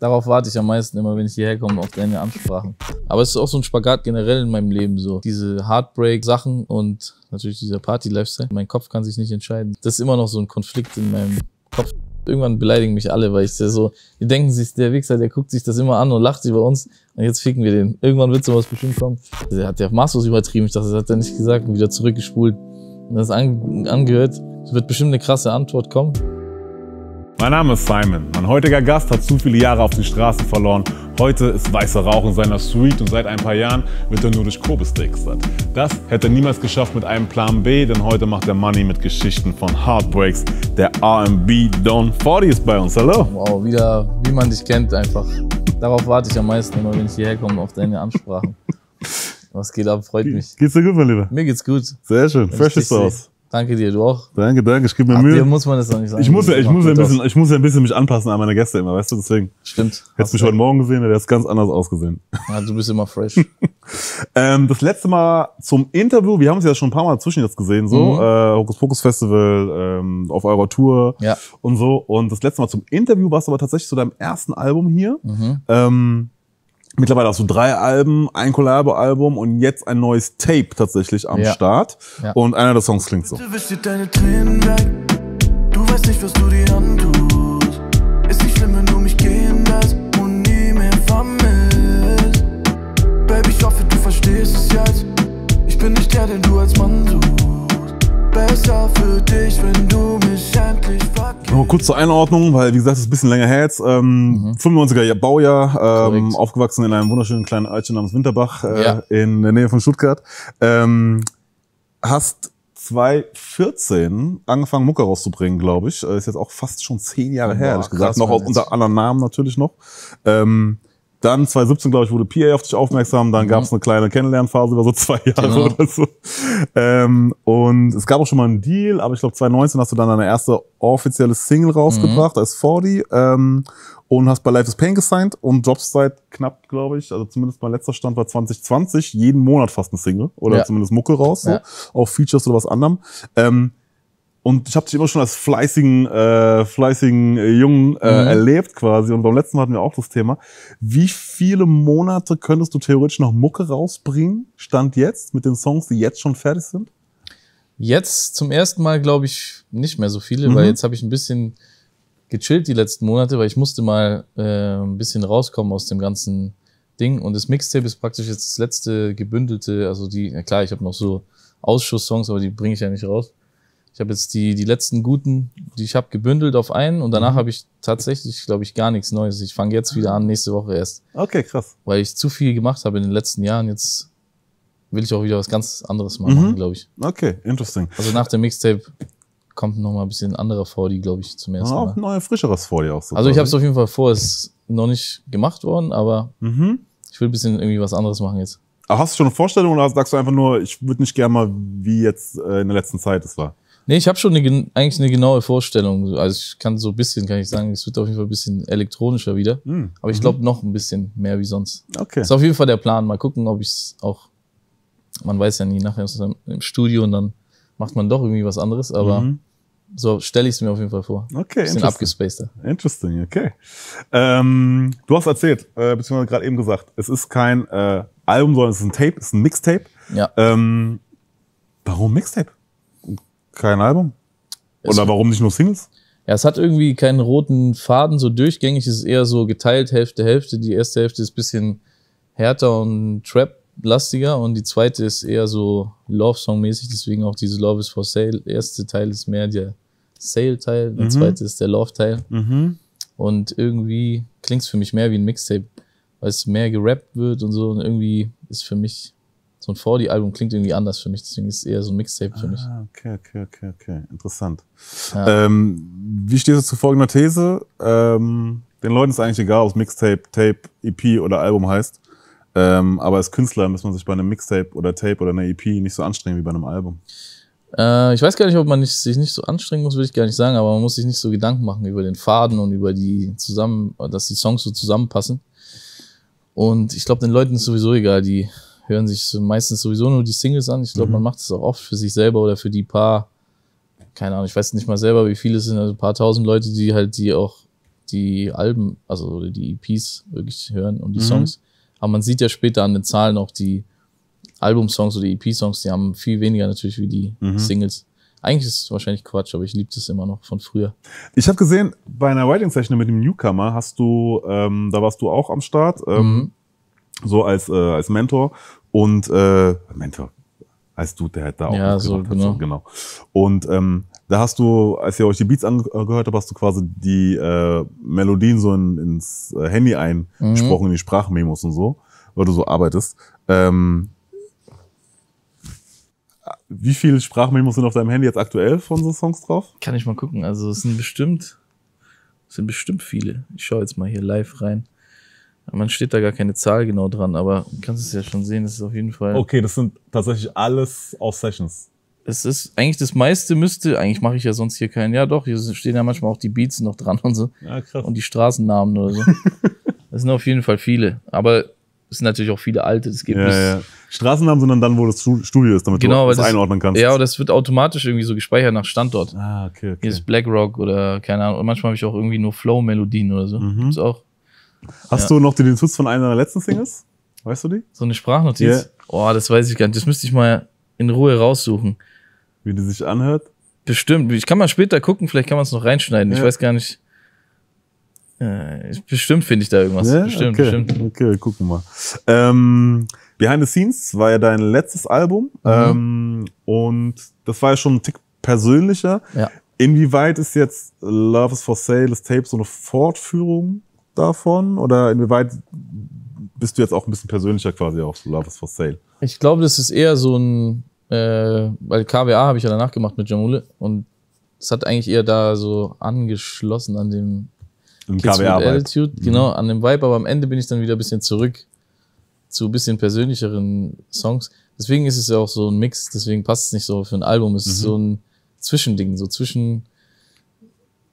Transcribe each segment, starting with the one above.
Darauf warte ich am meisten immer, wenn ich hierher komme, auf deine Ansprachen. Aber es ist auch so ein Spagat generell in meinem Leben so. Diese Heartbreak-Sachen und natürlich dieser Party-Lifestyle. Mein Kopf kann sich nicht entscheiden. Das ist immer noch so ein Konflikt in meinem Kopf. Irgendwann beleidigen mich alle, weil ich ja so, die denken sich, der Wichser, der guckt sich das immer an und lacht über uns. Und jetzt ficken wir den. Irgendwann wird sowas bestimmt kommen. Der hat ja maßlos übertrieben. Ich dachte, das hat er nicht gesagt und wieder zurückgespult. Und das angehört. Es wird bestimmt eine krasse Antwort kommen. Mein Name ist Simon. Mein heutiger Gast hat zu viele Jahre auf den Straßen verloren. Heute ist weißer Rauch in seiner Suite und seit ein paar Jahren wird er nur durch Kobus satt. Das hätte er niemals geschafft mit einem Plan B, denn heute macht er Money mit Geschichten von Heartbreaks. Der R&B Don 40 ist bei uns. Hallo. Wow, wieder wie man dich kennt einfach. Darauf warte ich am meisten immer, wenn ich hierher komme, auf deine Ansprachen. Was geht ab? Freut mich. Geht's dir gut, mein Lieber? Mir geht's gut. Sehr schön. Wenn Fresh ist aus. Danke dir, du auch. Danke, danke, ich gebe mir Ab Mühe. Dir muss man das doch nicht sagen. Ich muss, ja, ich, muss ja ein bisschen, ich muss ja ein bisschen mich anpassen an meine Gäste immer, weißt du, deswegen. Stimmt. Hättest mich heute Morgen gesehen, hätte es ganz anders ausgesehen. Ja, du bist immer fresh. ähm, das letzte Mal zum Interview, wir haben uns ja schon ein paar Mal dazwischen jetzt gesehen, so, mhm. äh, Hokus Pokus Festival, ähm, auf eurer Tour ja. und so. Und das letzte Mal zum Interview warst du aber tatsächlich zu deinem ersten Album hier. Mhm. Ähm, mittlerweile hast du drei Alben, ein Collabo-Album und jetzt ein neues Tape tatsächlich am ja. Start. Ja. Und einer der Songs klingt so. Ich bin nicht der, den du als Mann suchst. Besser für dich, wenn du Nochmal kurz zur Einordnung, weil wie gesagt, es ist ein bisschen länger her jetzt. Ähm, mhm. 95er Baujahr, ähm, aufgewachsen in einem wunderschönen kleinen Altchen namens Winterbach äh, ja. in der Nähe von Stuttgart. Ähm, hast 2014 angefangen, Mucke rauszubringen, glaube ich. Äh, ist jetzt auch fast schon zehn Jahre her, Boah, ehrlich gesagt. noch unter anderen Namen natürlich noch. Ähm, dann 2017, glaube ich, wurde PA auf dich aufmerksam. Dann mhm. gab es eine kleine Kennenlernphase über so zwei Jahre genau. oder so. Ähm, und es gab auch schon mal einen Deal, aber ich glaube 2019 hast du dann deine erste offizielle Single rausgebracht mhm. als 40 ähm, und hast bei Life is Pain gesigned und Jobs seit knapp, glaube ich, also zumindest mein letzter Stand war 2020, jeden Monat fast ein Single oder ja. zumindest Mucke raus, so, ja. auch Features oder was anderem. Ähm, und ich habe dich immer schon als fleißigen, äh, fleißigen äh, Jungen äh, mhm. erlebt quasi. Und beim letzten Mal hatten wir auch das Thema. Wie viele Monate könntest du theoretisch noch Mucke rausbringen, Stand jetzt, mit den Songs, die jetzt schon fertig sind? Jetzt zum ersten Mal, glaube ich, nicht mehr so viele, mhm. weil jetzt habe ich ein bisschen gechillt die letzten Monate, weil ich musste mal äh, ein bisschen rauskommen aus dem ganzen Ding. Und das Mixtape ist praktisch jetzt das letzte gebündelte, also die, ja klar, ich habe noch so Ausschusssongs, aber die bringe ich ja nicht raus. Ich habe jetzt die, die letzten guten, die ich habe, gebündelt auf einen und danach mhm. habe ich tatsächlich, glaube ich, gar nichts Neues. Ich fange jetzt wieder an, nächste Woche erst. Okay, krass. Weil ich zu viel gemacht habe in den letzten Jahren. Jetzt will ich auch wieder was ganz anderes mal mhm. machen, glaube ich. Okay, interesting. Also nach dem Mixtape kommt noch mal ein bisschen anderer Fordi, glaube ich, zum ersten ja, Mal. Auch ein neuer, frischeres Fordi auch so. Also ich habe es auf jeden Fall vor, es ist noch nicht gemacht worden, aber mhm. ich will ein bisschen irgendwie was anderes machen jetzt. Hast du schon eine Vorstellung oder sagst du einfach nur, ich würde nicht gerne mal, wie jetzt äh, in der letzten Zeit es war? Nee, ich habe schon eine, eigentlich eine genaue Vorstellung. Also ich kann so ein bisschen, kann ich sagen, es wird auf jeden Fall ein bisschen elektronischer wieder. Mhm. Aber ich mhm. glaube noch ein bisschen mehr wie sonst. Okay. Das Ist auf jeden Fall der Plan. Mal gucken, ob ich es auch. Man weiß ja nie, nachher ist es im Studio und dann macht man doch irgendwie was anderes, aber. Mhm. So stelle ich es mir auf jeden Fall vor. Okay, Bisschen abgespaced. Interesting, okay. Ähm, du hast erzählt, äh, beziehungsweise gerade eben gesagt, es ist kein äh, Album, sondern es ist ein Tape, es ist ein Mixtape. Ja. Ähm, warum Mixtape? kein Album? Oder es warum nicht nur Singles? Ja, es hat irgendwie keinen roten Faden, so durchgängig ist es eher so geteilt, Hälfte, Hälfte. Die erste Hälfte ist bisschen härter und Trap-lastiger und die zweite ist eher so Love-Song-mäßig, deswegen auch diese Love is for Sale. Der erste Teil ist mehr der Sale-Teil, der mhm. zweite ist der Love-Teil. Mhm. Und irgendwie klingt es für mich mehr wie ein Mixtape, weil es mehr gerappt wird und so und irgendwie ist für mich so ein 4D-Album klingt irgendwie anders für mich, deswegen ist es eher so ein Mixtape für mich. Ah, okay, okay, okay, okay. Interessant. Ja. Ähm, wie stehst du zu folgender These? Ähm, den Leuten ist eigentlich egal, ob es Mixtape, Tape, EP oder Album heißt. Ähm, aber als Künstler muss man sich bei einem Mixtape oder Tape oder einer EP nicht so anstrengen wie bei einem Album. Äh, ich weiß gar nicht, ob man nicht, sich nicht so anstrengen muss, würde ich gar nicht sagen, aber man muss sich nicht so Gedanken machen über den Faden und über die zusammen, dass die Songs so zusammenpassen. Und ich glaube, den Leuten ist sowieso egal, die hören sich meistens sowieso nur die Singles an. Ich glaube, mhm. man macht es auch oft für sich selber oder für die paar, keine Ahnung, ich weiß nicht mal selber, wie viele es sind, also ein paar tausend Leute, die halt die auch die Alben, also die EPs wirklich hören und die mhm. Songs. Aber man sieht ja später an den Zahlen auch die Albumsongs oder EP-Songs, die haben viel weniger natürlich wie die mhm. Singles. Eigentlich ist es wahrscheinlich Quatsch, aber ich liebe das immer noch von früher. Ich habe gesehen, bei einer Writing-Session mit dem Newcomer hast du, ähm, da warst du auch am Start, ähm, mhm. so als, äh, als Mentor und äh, Mentor, als Dude, der halt da auch ja, so, genau. Hat, genau. Und ähm, da hast du, als ihr euch die Beats angehört habt, hast du quasi die äh, Melodien so in, ins äh, Handy eingesprochen, mhm. in die Sprachmemos und so, weil du so arbeitest. Ähm, wie viele Sprachmemos sind auf deinem Handy jetzt aktuell von so Songs drauf? Kann ich mal gucken. Also es sind bestimmt, es sind bestimmt viele. Ich schaue jetzt mal hier live rein. Man steht da gar keine Zahl genau dran, aber du kannst es ja schon sehen, das ist auf jeden Fall. Okay, das sind tatsächlich alles auch Sessions. Es ist eigentlich das meiste müsste, eigentlich mache ich ja sonst hier keinen, ja doch, hier stehen ja manchmal auch die Beats noch dran und so. Ja, krass. Und die Straßennamen oder so. das sind auf jeden Fall viele. Aber es sind natürlich auch viele alte, das gibt ja, Ja. Straßennamen sind dann, wo das Studio ist, damit genau, du das, das einordnen kannst. Ja, und das wird automatisch irgendwie so gespeichert nach Standort. Ah, okay, okay. Hier ist BlackRock oder keine Ahnung. Und manchmal habe ich auch irgendwie nur Flow-Melodien oder so. Mhm. Gibt's auch. Hast ja. du noch den Schutz von einer der letzten Singles? Weißt du die? So eine Sprachnotiz? Yeah. Oh, das weiß ich gar nicht. Das müsste ich mal in Ruhe raussuchen. Wie die sich anhört? Bestimmt. Ich kann mal später gucken, vielleicht kann man es noch reinschneiden. Ja. Ich weiß gar nicht. Äh, bestimmt finde ich da irgendwas. Ja? Bestimmt, okay. bestimmt. Okay, gucken wir mal. Ähm, Behind the Scenes war ja dein letztes Album. Mhm. Ähm, und das war ja schon ein Tick persönlicher. Ja. Inwieweit ist jetzt Love is for Sale, das Tape, so eine Fortführung davon? Oder inwieweit bist du jetzt auch ein bisschen persönlicher quasi auf Love is for Sale? Ich glaube, das ist eher so ein, äh, weil KWA habe ich ja danach gemacht mit Jamule und es hat eigentlich eher da so angeschlossen an dem Im Kids KWA with Attitude, mhm. genau, an dem Vibe, aber am Ende bin ich dann wieder ein bisschen zurück zu ein bisschen persönlicheren Songs. Deswegen ist es ja auch so ein Mix, deswegen passt es nicht so für ein Album. Es mhm. ist so ein Zwischending, so zwischen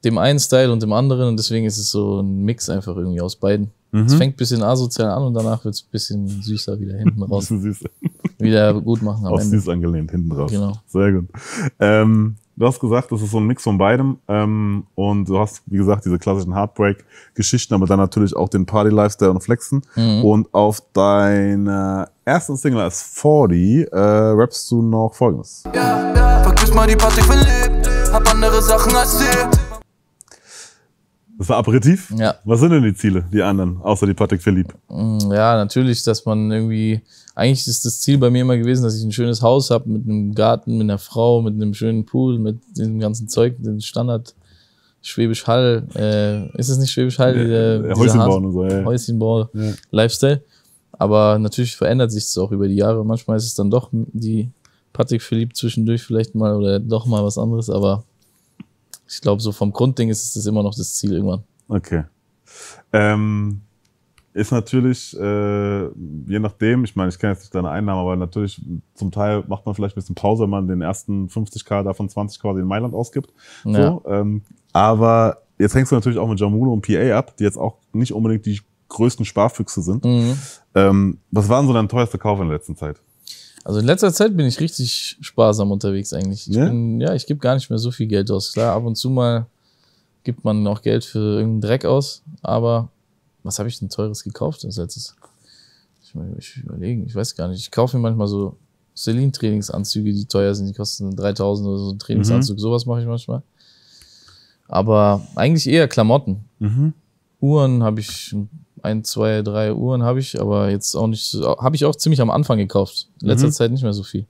dem einen Style und dem anderen und deswegen ist es so ein Mix einfach irgendwie aus beiden. Mhm. Es fängt ein bisschen asozial an und danach wird es ein bisschen süßer wieder hinten raus. ein bisschen süßer. Wieder gut machen am Auch Ende. süß angelehnt hinten raus. Genau. Sehr gut. Ähm, du hast gesagt, das ist so ein Mix von beidem ähm, und du hast, wie gesagt, diese klassischen Heartbreak-Geschichten, aber dann natürlich auch den Party-Lifestyle und Flexen mhm. und auf deiner ersten Single als 40 äh, rappst du noch folgendes. Ja, ja, vergiss mal die Party, ich bin lebt, hab andere Sachen als dir. Das ist ein Aperitif. Ja. Was sind denn die Ziele, die anderen, außer die Patrick Philipp? Mm, ja, natürlich, dass man irgendwie, eigentlich ist das Ziel bei mir immer gewesen, dass ich ein schönes Haus habe mit einem Garten, mit einer Frau, mit einem schönen Pool, mit dem ganzen Zeug, den Standard Schwäbisch Hall. Äh, ist es nicht Schwäbisch Hall? der, äh, Häuschen bauen und so, ja. Häuschen bauen, ja. Lifestyle. Aber natürlich verändert sich das auch über die Jahre. Manchmal ist es dann doch die Patrick Philipp zwischendurch vielleicht mal oder doch mal was anderes, aber ich glaube, so vom Grundding ist es immer noch das Ziel irgendwann. Okay. Ähm, ist natürlich, äh, je nachdem, ich meine, ich kenne jetzt nicht deine Einnahmen, aber natürlich zum Teil macht man vielleicht ein bisschen Pause, wenn man den ersten 50k davon 20 quasi in Mailand ausgibt. Ja. So, ähm, aber jetzt hängst du natürlich auch mit Jamuno und PA ab, die jetzt auch nicht unbedingt die größten Sparfüchse sind. Mhm. Ähm, was waren so dein teuerster Kauf in der letzten Zeit? Also in letzter Zeit bin ich richtig sparsam unterwegs eigentlich. Ich ja? Bin, ja, ich gebe gar nicht mehr so viel Geld aus. Klar, ab und zu mal gibt man auch Geld für irgendeinen Dreck aus, aber was habe ich denn teures gekauft als letztes? Ich, ich überlegen, ich weiß gar nicht. Ich kaufe mir manchmal so Celine Trainingsanzüge, die teuer sind, die kosten 3000 oder so ein Trainingsanzug, mhm. sowas mache ich manchmal. Aber eigentlich eher Klamotten. Mhm. Uhren habe ich ein, zwei, drei Uhren habe ich, aber jetzt auch nicht, habe ich auch ziemlich am Anfang gekauft. In letzter mhm. Zeit nicht mehr so viel.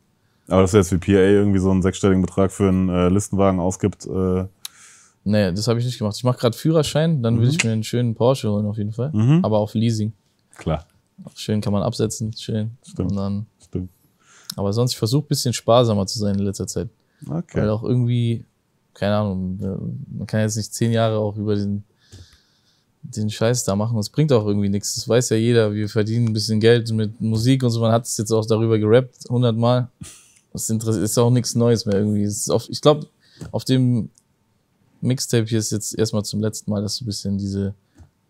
Aber dass du jetzt wie PA irgendwie so einen sechsstelligen Betrag für einen äh, Listenwagen ausgibt. Äh nee, das habe ich nicht gemacht. Ich mache gerade Führerschein, dann mhm. will ich mir einen schönen Porsche holen auf jeden Fall. Mhm. Aber auf Leasing. Klar. Schön kann man absetzen, schön. Stimmt. Und dann, Stimmt. Aber sonst, ich versuche ein bisschen sparsamer zu sein in letzter Zeit. Okay. Weil auch irgendwie, keine Ahnung, äh, man kann jetzt nicht zehn Jahre auch über den den Scheiß da machen. Das bringt auch irgendwie nichts. Das weiß ja jeder. Wir verdienen ein bisschen Geld mit Musik und so. Man hat es jetzt auch darüber gerappt, hundertmal. Das ist auch nichts Neues mehr irgendwie. Auf, ich glaube, auf dem Mixtape hier ist jetzt erstmal zum letzten Mal, dass du ein bisschen diese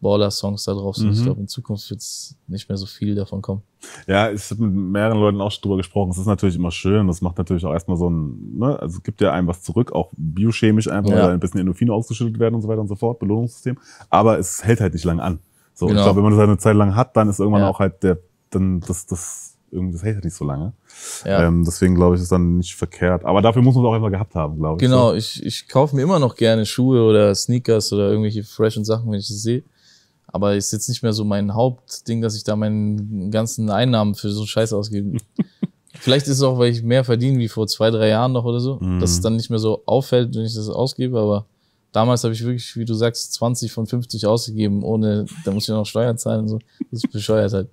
Baller-Songs da drauf sind. Mhm. Ich glaube, in Zukunft wird es nicht mehr so viel davon kommen. Ja, ich habe mit mehreren Leuten auch schon drüber gesprochen. Es ist natürlich immer schön. Das macht natürlich auch erstmal so ein, ne, also gibt ja einem was zurück, auch biochemisch einfach, ja. weil ein bisschen Endorphine ausgeschüttet werden und so weiter und so fort, Belohnungssystem. Aber es hält halt nicht lange an. So, genau. ich glaube, wenn man das halt eine Zeit lang hat, dann ist irgendwann ja. auch halt der, dann das, das, irgendwie, das hält halt nicht so lange. Ja. Ähm, deswegen glaube ich, ist dann nicht verkehrt. Aber dafür muss man es auch immer gehabt haben, glaube ich. Genau, so. ich, ich kaufe mir immer noch gerne Schuhe oder Sneakers oder irgendwelche freshen Sachen, wenn ich sie sehe. Aber ist jetzt nicht mehr so mein Hauptding, dass ich da meinen ganzen Einnahmen für so Scheiß ausgebe. Vielleicht ist es auch, weil ich mehr verdiene wie vor zwei, drei Jahren noch oder so, mhm. dass es dann nicht mehr so auffällt, wenn ich das ausgebe. Aber damals habe ich wirklich, wie du sagst, 20 von 50 ausgegeben, ohne, da muss ich noch Steuern zahlen und so. Das ist bescheuert halt.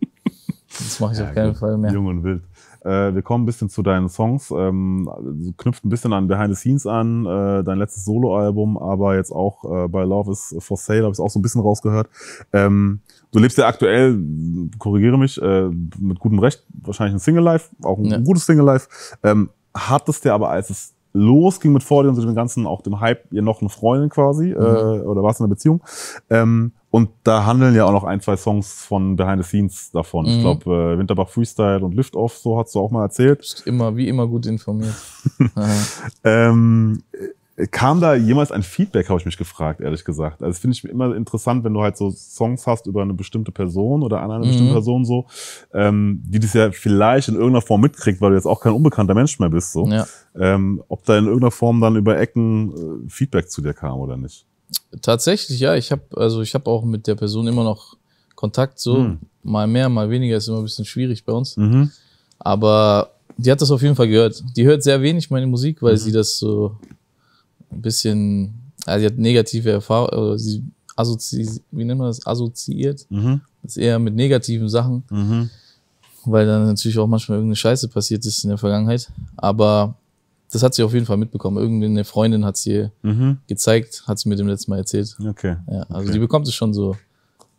Das mache ich ja, auf keinen gut. Fall mehr. Jung und wild. Äh, wir kommen ein bisschen zu deinen Songs. Ähm, knüpft ein bisschen an Behind the Scenes an, äh, dein letztes Soloalbum, aber jetzt auch äh, bei Love is for Sale, habe ich auch so ein bisschen rausgehört. Ähm, du lebst ja aktuell, korrigiere mich, äh, mit gutem Recht, wahrscheinlich ein Single Life, auch ein ja. gutes Single Life. Ähm, hattest du aber, als es los ging mit Fordy und so dem Ganzen, auch dem Hype, ihr noch eine Freundin quasi, mhm. äh, oder warst es in einer Beziehung. Ähm, und da handeln ja auch noch ein, zwei Songs von Behind the Scenes davon. Mhm. Ich glaube, äh, Winterbach Freestyle und Lift Off, so hast du auch mal erzählt. Immer, wie immer gut informiert. ähm, Kam da jemals ein Feedback, habe ich mich gefragt, ehrlich gesagt. Also, das finde ich immer interessant, wenn du halt so Songs hast über eine bestimmte Person oder an eine mhm. bestimmte Person so, ähm, die das ja vielleicht in irgendeiner Form mitkriegt, weil du jetzt auch kein unbekannter Mensch mehr bist, so. Ja. Ähm, ob da in irgendeiner Form dann über Ecken äh, Feedback zu dir kam oder nicht. Tatsächlich, ja. Ich habe also ich habe auch mit der Person immer noch Kontakt, so mhm. mal mehr, mal weniger ist immer ein bisschen schwierig bei uns. Mhm. Aber die hat das auf jeden Fall gehört. Die hört sehr wenig meine Musik, weil mhm. sie das so ein bisschen, also sie hat negative Erfahrungen, also sie assozi wie nennt man das, assoziiert. Mhm. Das ist eher mit negativen Sachen. Mhm. Weil dann natürlich auch manchmal irgendeine Scheiße passiert ist in der Vergangenheit. Aber das hat sie auf jeden Fall mitbekommen. Irgendeine Freundin hat sie mhm. gezeigt, hat sie mir dem letzten Mal erzählt. Okay. Ja, also okay. die bekommt es schon so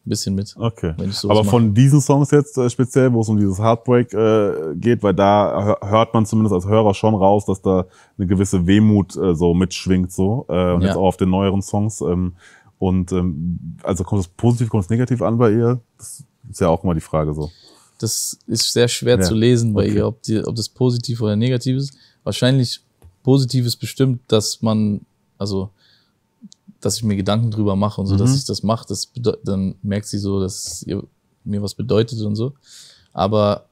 ein bisschen mit. Okay. Aber von diesen Songs jetzt äh, speziell, wo es um dieses Heartbreak äh, geht, weil da hört man zumindest als Hörer schon raus, dass da eine gewisse Wehmut äh, so mitschwingt so äh, und ja. jetzt auch auf den neueren Songs. Ähm, und ähm, also kommt es positiv, kommt es negativ an bei ihr? Das ist ja auch immer die Frage so. Das ist sehr schwer ja. zu lesen bei okay. ihr, ob, die, ob das positiv oder negativ ist. Wahrscheinlich positiv ist bestimmt, dass man also dass ich mir Gedanken drüber mache und so, mhm. dass ich das mache, das dann merkt sie so, dass ihr, mir was bedeutet und so. Aber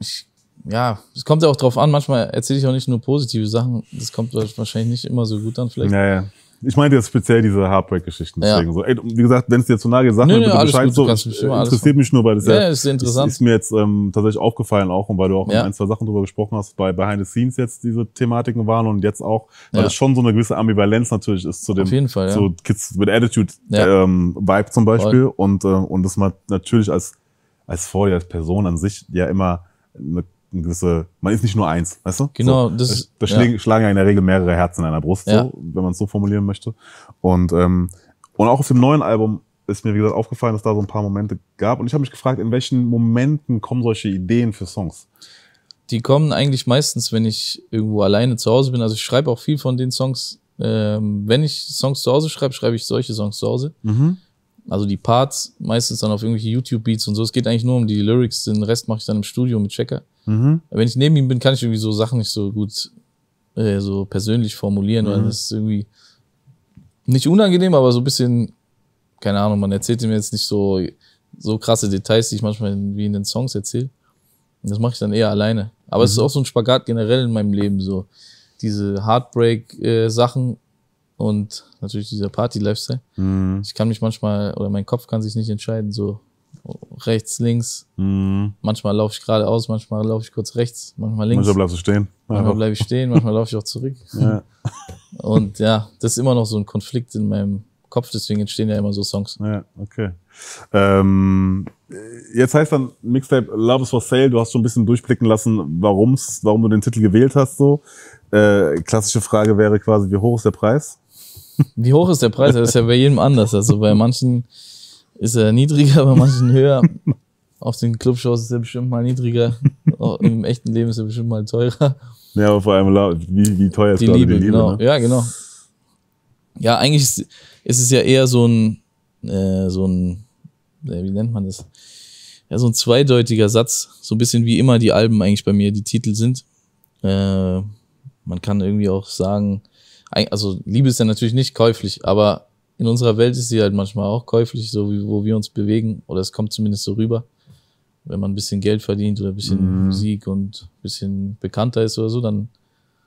ich, ja, es kommt ja auch drauf an, manchmal erzähle ich auch nicht nur positive Sachen, das kommt wahrscheinlich nicht immer so gut dann vielleicht. Ja, ja. Ich meinte jetzt speziell diese Heartbreak-Geschichten. Deswegen ja. so, ey, wie gesagt, wenn es dir zu nahe geht, gesagt wird, bitte Bescheid so. Äh, interessiert mich nur, weil das ja, ja ist, interessant. Ist, ist mir jetzt ähm, tatsächlich aufgefallen auch und weil du auch ja. ein, zwei Sachen drüber gesprochen hast, bei Behind the Scenes jetzt diese Thematiken waren und jetzt auch, weil es schon so eine gewisse Ambivalenz natürlich ist zu dem Auf jeden Fall, ja. so Kids with Attitude ähm, Vibe zum Beispiel Voll. und äh, und das man natürlich als als Vorjahr, als Person an sich ja immer eine eine gewisse, man ist nicht nur eins, weißt du? Genau, so, das Da ja. schlagen ja in der Regel mehrere Herzen in einer Brust, ja. so, wenn man es so formulieren möchte. Und, ähm, und auch auf dem neuen Album ist mir, wie gesagt, aufgefallen, dass da so ein paar Momente gab. Und ich habe mich gefragt, in welchen Momenten kommen solche Ideen für Songs? Die kommen eigentlich meistens, wenn ich irgendwo alleine zu Hause bin. Also ich schreibe auch viel von den Songs. Ähm, wenn ich Songs zu Hause schreibe, schreibe ich solche Songs zu Hause. Mhm. Also die Parts meistens dann auf irgendwelche YouTube-Beats und so. Es geht eigentlich nur um die Lyrics, den Rest mache ich dann im Studio mit Checker. Mhm. Wenn ich neben ihm bin, kann ich irgendwie so Sachen nicht so gut äh, so persönlich formulieren, mhm. weil das ist irgendwie nicht unangenehm, aber so ein bisschen, keine Ahnung, man erzählt ihm jetzt nicht so, so krasse Details, die ich manchmal in, wie in den Songs erzähle. Das mache ich dann eher alleine. Aber mhm. es ist mhm. auch so ein Spagat generell in meinem Leben, so diese Heartbreak-Sachen äh, und natürlich dieser Party-Lifestyle. Mm. Ich kann mich manchmal, oder mein Kopf kann sich nicht entscheiden, so rechts, links. Mm. Manchmal laufe ich geradeaus, manchmal laufe ich kurz rechts, manchmal links. Manchmal bleibst du stehen. Manchmal bleibe ich stehen, manchmal laufe ich auch zurück. Ja. Und ja, das ist immer noch so ein Konflikt in meinem Kopf, deswegen entstehen ja immer so Songs. Ja, okay. Ähm, jetzt heißt dann Mixtape Love is for Sale, du hast schon ein bisschen durchblicken lassen, warum's, warum du den Titel gewählt hast so. Äh, klassische Frage wäre quasi, wie hoch ist der Preis? Wie hoch ist der Preis? Das ist ja bei jedem anders. Also bei manchen ist er niedriger, bei manchen höher. Auf den Clubshows ist er bestimmt mal niedriger. Auch Im echten Leben ist er bestimmt mal teurer. Ja, aber vor allem, wie, wie teuer ist die Liebe? Die Liebe genau. Ne? Ja, genau. Ja, eigentlich ist, ist es ja eher so ein, äh, so ein, äh, wie nennt man das? Ja, so ein zweideutiger Satz. So ein bisschen wie immer die Alben eigentlich bei mir die Titel sind. Äh, man kann irgendwie auch sagen, also Liebe ist ja natürlich nicht käuflich, aber in unserer Welt ist sie halt manchmal auch käuflich, so wie wo wir uns bewegen, oder es kommt zumindest so rüber. Wenn man ein bisschen Geld verdient oder ein bisschen mm. Musik und ein bisschen bekannter ist oder so, dann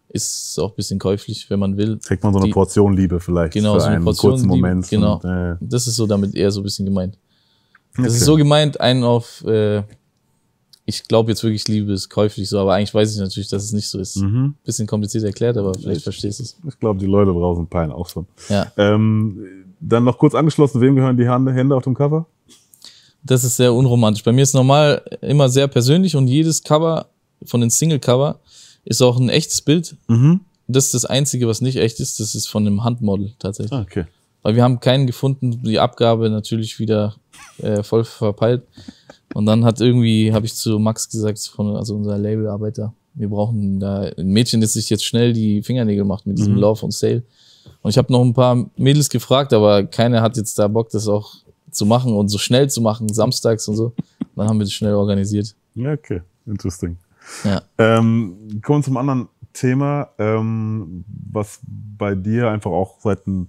ist es auch ein bisschen käuflich, wenn man will. Kriegt man so eine die, Portion Liebe vielleicht. Genau, für so eine einen Portion kurzen Liebe, Moment. Genau. Und, äh. Das ist so damit eher so ein bisschen gemeint. Das okay. ist so gemeint, einen auf äh, ich glaube jetzt wirklich, Liebe ist käuflich so, aber eigentlich weiß ich natürlich, dass es nicht so ist. Mhm. Bisschen kompliziert erklärt, aber vielleicht ich, verstehst du es. Ich glaube, die Leute draußen peilen auch schon. Ja. Ähm, dann noch kurz angeschlossen, wem gehören die Hände auf dem Cover? Das ist sehr unromantisch. Bei mir ist normal immer sehr persönlich und jedes Cover von den Single-Cover ist auch ein echtes Bild. Mhm. Das ist das Einzige, was nicht echt ist. Das ist von einem Handmodel tatsächlich. Ah, okay. Weil wir haben keinen gefunden, die Abgabe natürlich wieder äh, voll verpeilt. Und dann hat irgendwie, habe ich zu Max gesagt, von, also unser Labelarbeiter, wir brauchen da ein Mädchen, das sich jetzt schnell die Fingernägel macht mit diesem mhm. Love und Sale. Und ich habe noch ein paar Mädels gefragt, aber keiner hat jetzt da Bock, das auch zu machen und so schnell zu machen, samstags und so. Dann haben wir das schnell organisiert. Ja, okay, interesting. Ja. Ähm, kommen wir zum anderen Thema, ähm, was bei dir einfach auch seit ein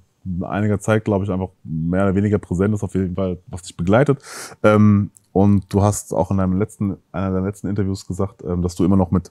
einiger Zeit, glaube ich, einfach mehr oder weniger präsent ist, auf jeden Fall, was dich begleitet. Ähm, und du hast auch in deinem letzten, einer deiner letzten Interviews gesagt, ähm, dass du immer noch mit,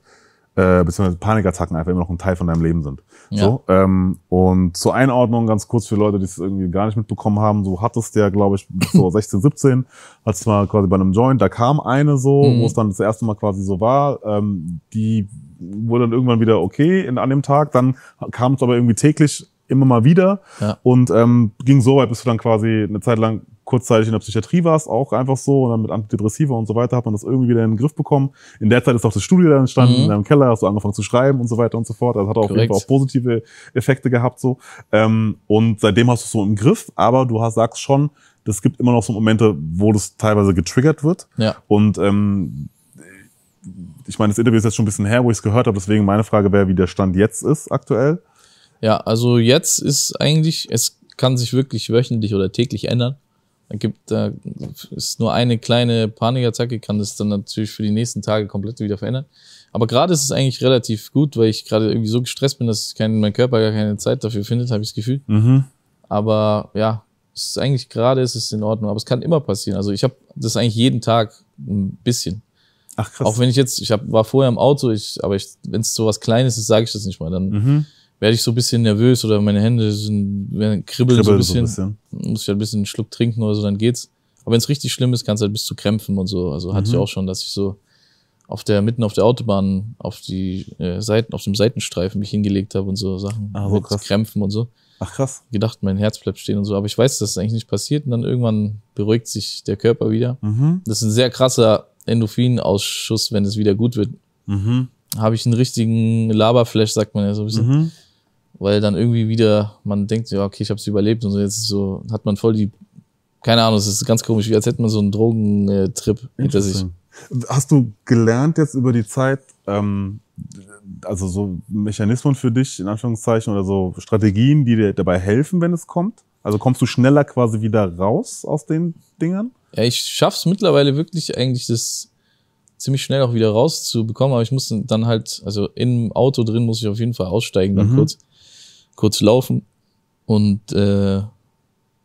äh, beziehungsweise Panikattacken einfach immer noch ein Teil von deinem Leben sind. Ja. So, ähm, und zur Einordnung ganz kurz für Leute, die es irgendwie gar nicht mitbekommen haben, so hattest du ja, glaube ich, so 16, 17, hattest mal quasi bei einem Joint, da kam eine so, mhm. wo es dann das erste Mal quasi so war, ähm, die wurde dann irgendwann wieder okay in, an dem Tag, dann kam es aber irgendwie täglich immer mal wieder. Ja. Und ähm, ging so weit, bis du dann quasi eine Zeit lang kurzzeitig in der Psychiatrie warst, auch einfach so. Und dann mit Antidepressiva und so weiter hat man das irgendwie wieder in den Griff bekommen. In der Zeit ist auch das Studio dann entstanden, mhm. in deinem Keller hast du angefangen zu schreiben und so weiter und so fort. Also hat auch Korrekt. auf jeden Fall auch positive Effekte gehabt so. Ähm, und seitdem hast du es so im Griff, aber du hast, sagst schon, es gibt immer noch so Momente, wo das teilweise getriggert wird. Ja. Und ähm, ich meine, das Interview ist jetzt schon ein bisschen her, wo ich es gehört habe. Deswegen meine Frage wäre, wie der Stand jetzt ist aktuell. Ja, also jetzt ist eigentlich, es kann sich wirklich wöchentlich oder täglich ändern. Da gibt, da ist nur eine kleine Panikattacke, kann das dann natürlich für die nächsten Tage komplett wieder verändern. Aber gerade ist es eigentlich relativ gut, weil ich gerade irgendwie so gestresst bin, dass kein, mein Körper gar keine Zeit dafür findet, habe ich das Gefühl. Mhm. Aber ja, es ist eigentlich gerade ist es in Ordnung, aber es kann immer passieren. Also ich habe das eigentlich jeden Tag ein bisschen. Ach krass. Auch wenn ich jetzt, ich hab, war vorher im Auto, ich, aber wenn es so was Kleines ist, sage ich das nicht mal. Dann mhm werde ich so ein bisschen nervös oder meine Hände sind, kribbeln, kribbeln so ein bisschen. So ein bisschen. Muss ich halt ein bisschen einen Schluck trinken oder so, dann geht's. Aber wenn es richtig schlimm ist, kann es halt bis zu Krämpfen und so. Also mhm. hatte ich mhm. auch schon, dass ich so auf der mitten auf der Autobahn auf die äh, Seiten auf dem Seitenstreifen mich hingelegt habe und so Sachen ah, mit krass. Krämpfen und so. Ach krass. Gedacht, mein Herz bleibt stehen und so, aber ich weiß, dass es das eigentlich nicht passiert und dann irgendwann beruhigt sich der Körper wieder. Mhm. Das ist ein sehr krasser Endorphinausschuss, wenn es wieder gut wird. Mhm. Habe ich einen richtigen Laberflash, sagt man ja so ein bisschen. Mhm weil dann irgendwie wieder man denkt, ja, okay, ich habe es überlebt und so jetzt ist so hat man voll die keine Ahnung, es ist ganz komisch, wie als hätte man so einen Drogentrip hinter sich. Hast du gelernt jetzt über die Zeit, ähm, also so Mechanismen für dich, in Anführungszeichen, oder so Strategien, die dir dabei helfen, wenn es kommt? Also kommst du schneller quasi wieder raus aus den Dingern? Ja, ich schaff's mittlerweile wirklich eigentlich, das ziemlich schnell auch wieder rauszubekommen, aber ich muss dann halt, also im Auto drin muss ich auf jeden Fall aussteigen dann mhm. kurz kurz laufen und äh,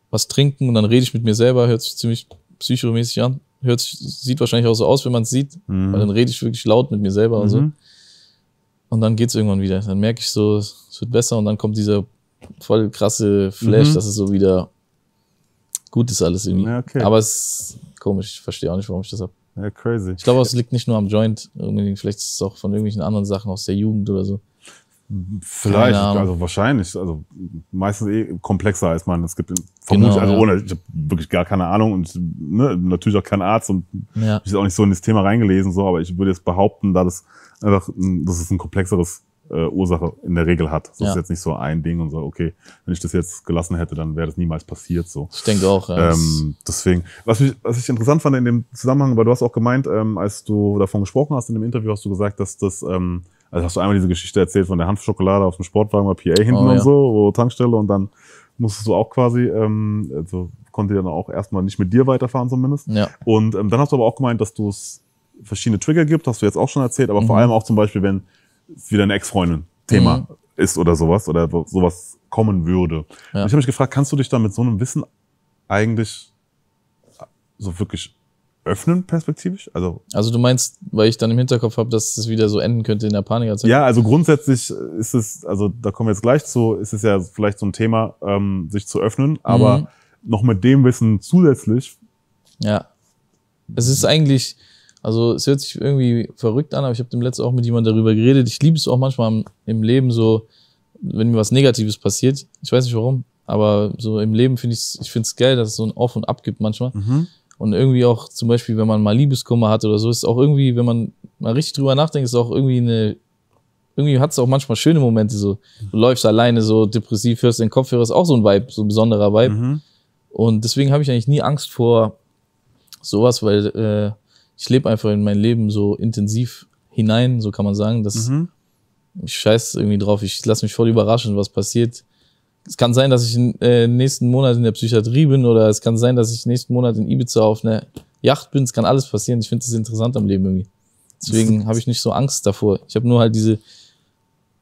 was trinken und dann rede ich mit mir selber, hört sich ziemlich psychomäßig an. Hört sich, sieht wahrscheinlich auch so aus, wenn man es sieht, mhm. weil dann rede ich wirklich laut mit mir selber. Mhm. so. Und dann geht es irgendwann wieder. Dann merke ich so, es wird besser und dann kommt dieser voll krasse Flash, mhm. dass es so wieder gut ist alles irgendwie. Ja, okay. Aber es ist komisch, ich verstehe auch nicht, warum ich das habe. Ja, crazy. Ich glaube, es liegt nicht nur am Joint, irgendwie, vielleicht ist es auch von irgendwelchen anderen Sachen aus der Jugend oder so. Vielleicht, also wahrscheinlich, also meistens eh komplexer als man. Es gibt vermutlich, also genau, also ja. ohne, ich habe wirklich gar keine Ahnung und ne, natürlich auch kein Arzt und ja. ich bin auch nicht so in das Thema reingelesen, so, aber ich würde jetzt behaupten, da das einfach, dass es ein komplexeres äh, Ursache in der Regel hat. Das ja. ist jetzt nicht so ein Ding und so, okay, wenn ich das jetzt gelassen hätte, dann wäre das niemals passiert. So. Ich denke auch. Ja. Ähm, deswegen, was, mich, was ich interessant fand in dem Zusammenhang, weil du hast auch gemeint, ähm, als du davon gesprochen hast in dem Interview, hast du gesagt, dass das ähm, also hast du einmal diese Geschichte erzählt von der Hanfschokolade auf dem Sportwagen bei PA hinten oh, ja. und so, wo Tankstelle und dann musstest du auch quasi, ähm, also konnte dann auch erstmal nicht mit dir weiterfahren zumindest. Ja. Und ähm, dann hast du aber auch gemeint, dass du es verschiedene Trigger gibt, hast du jetzt auch schon erzählt, aber mhm. vor allem auch zum Beispiel, wenn es wieder eine Ex-Freundin Thema mhm. ist oder sowas oder sowas kommen würde. Ja. Ich habe mich gefragt, kannst du dich da mit so einem Wissen eigentlich so wirklich öffnen, perspektivisch. Also, also du meinst, weil ich dann im Hinterkopf habe, dass es wieder so enden könnte in der Panikattacke? Ja, also grundsätzlich ist es, also da kommen wir jetzt gleich zu, ist es ja vielleicht so ein Thema, ähm, sich zu öffnen, aber mhm. noch mit dem Wissen zusätzlich. Ja. Es ist eigentlich, also es hört sich irgendwie verrückt an, aber ich habe dem letzten auch mit jemandem darüber geredet. Ich liebe es auch manchmal im Leben so, wenn mir was Negatives passiert. Ich weiß nicht warum, aber so im Leben finde ich ich finde es geil, dass es so ein Auf und Ab gibt manchmal. Mhm. Und irgendwie auch zum Beispiel, wenn man mal Liebeskummer hat oder so, ist auch irgendwie, wenn man mal richtig drüber nachdenkt, ist auch irgendwie eine, irgendwie hat es auch manchmal schöne Momente so. Du läufst alleine so depressiv, hörst den Kopfhörer, ist auch so ein Vibe, so ein besonderer Vibe. Mhm. Und deswegen habe ich eigentlich nie Angst vor sowas, weil äh, ich lebe einfach in mein Leben so intensiv hinein, so kann man sagen, dass mhm. ich scheiß irgendwie drauf, ich lasse mich voll überraschen, was passiert es kann sein, dass ich äh, nächsten Monat in der Psychiatrie bin oder es kann sein, dass ich nächsten Monat in Ibiza auf einer Yacht bin. Es kann alles passieren. Ich finde das interessant am Leben irgendwie. Deswegen habe ich nicht so Angst davor. Ich habe nur halt diese,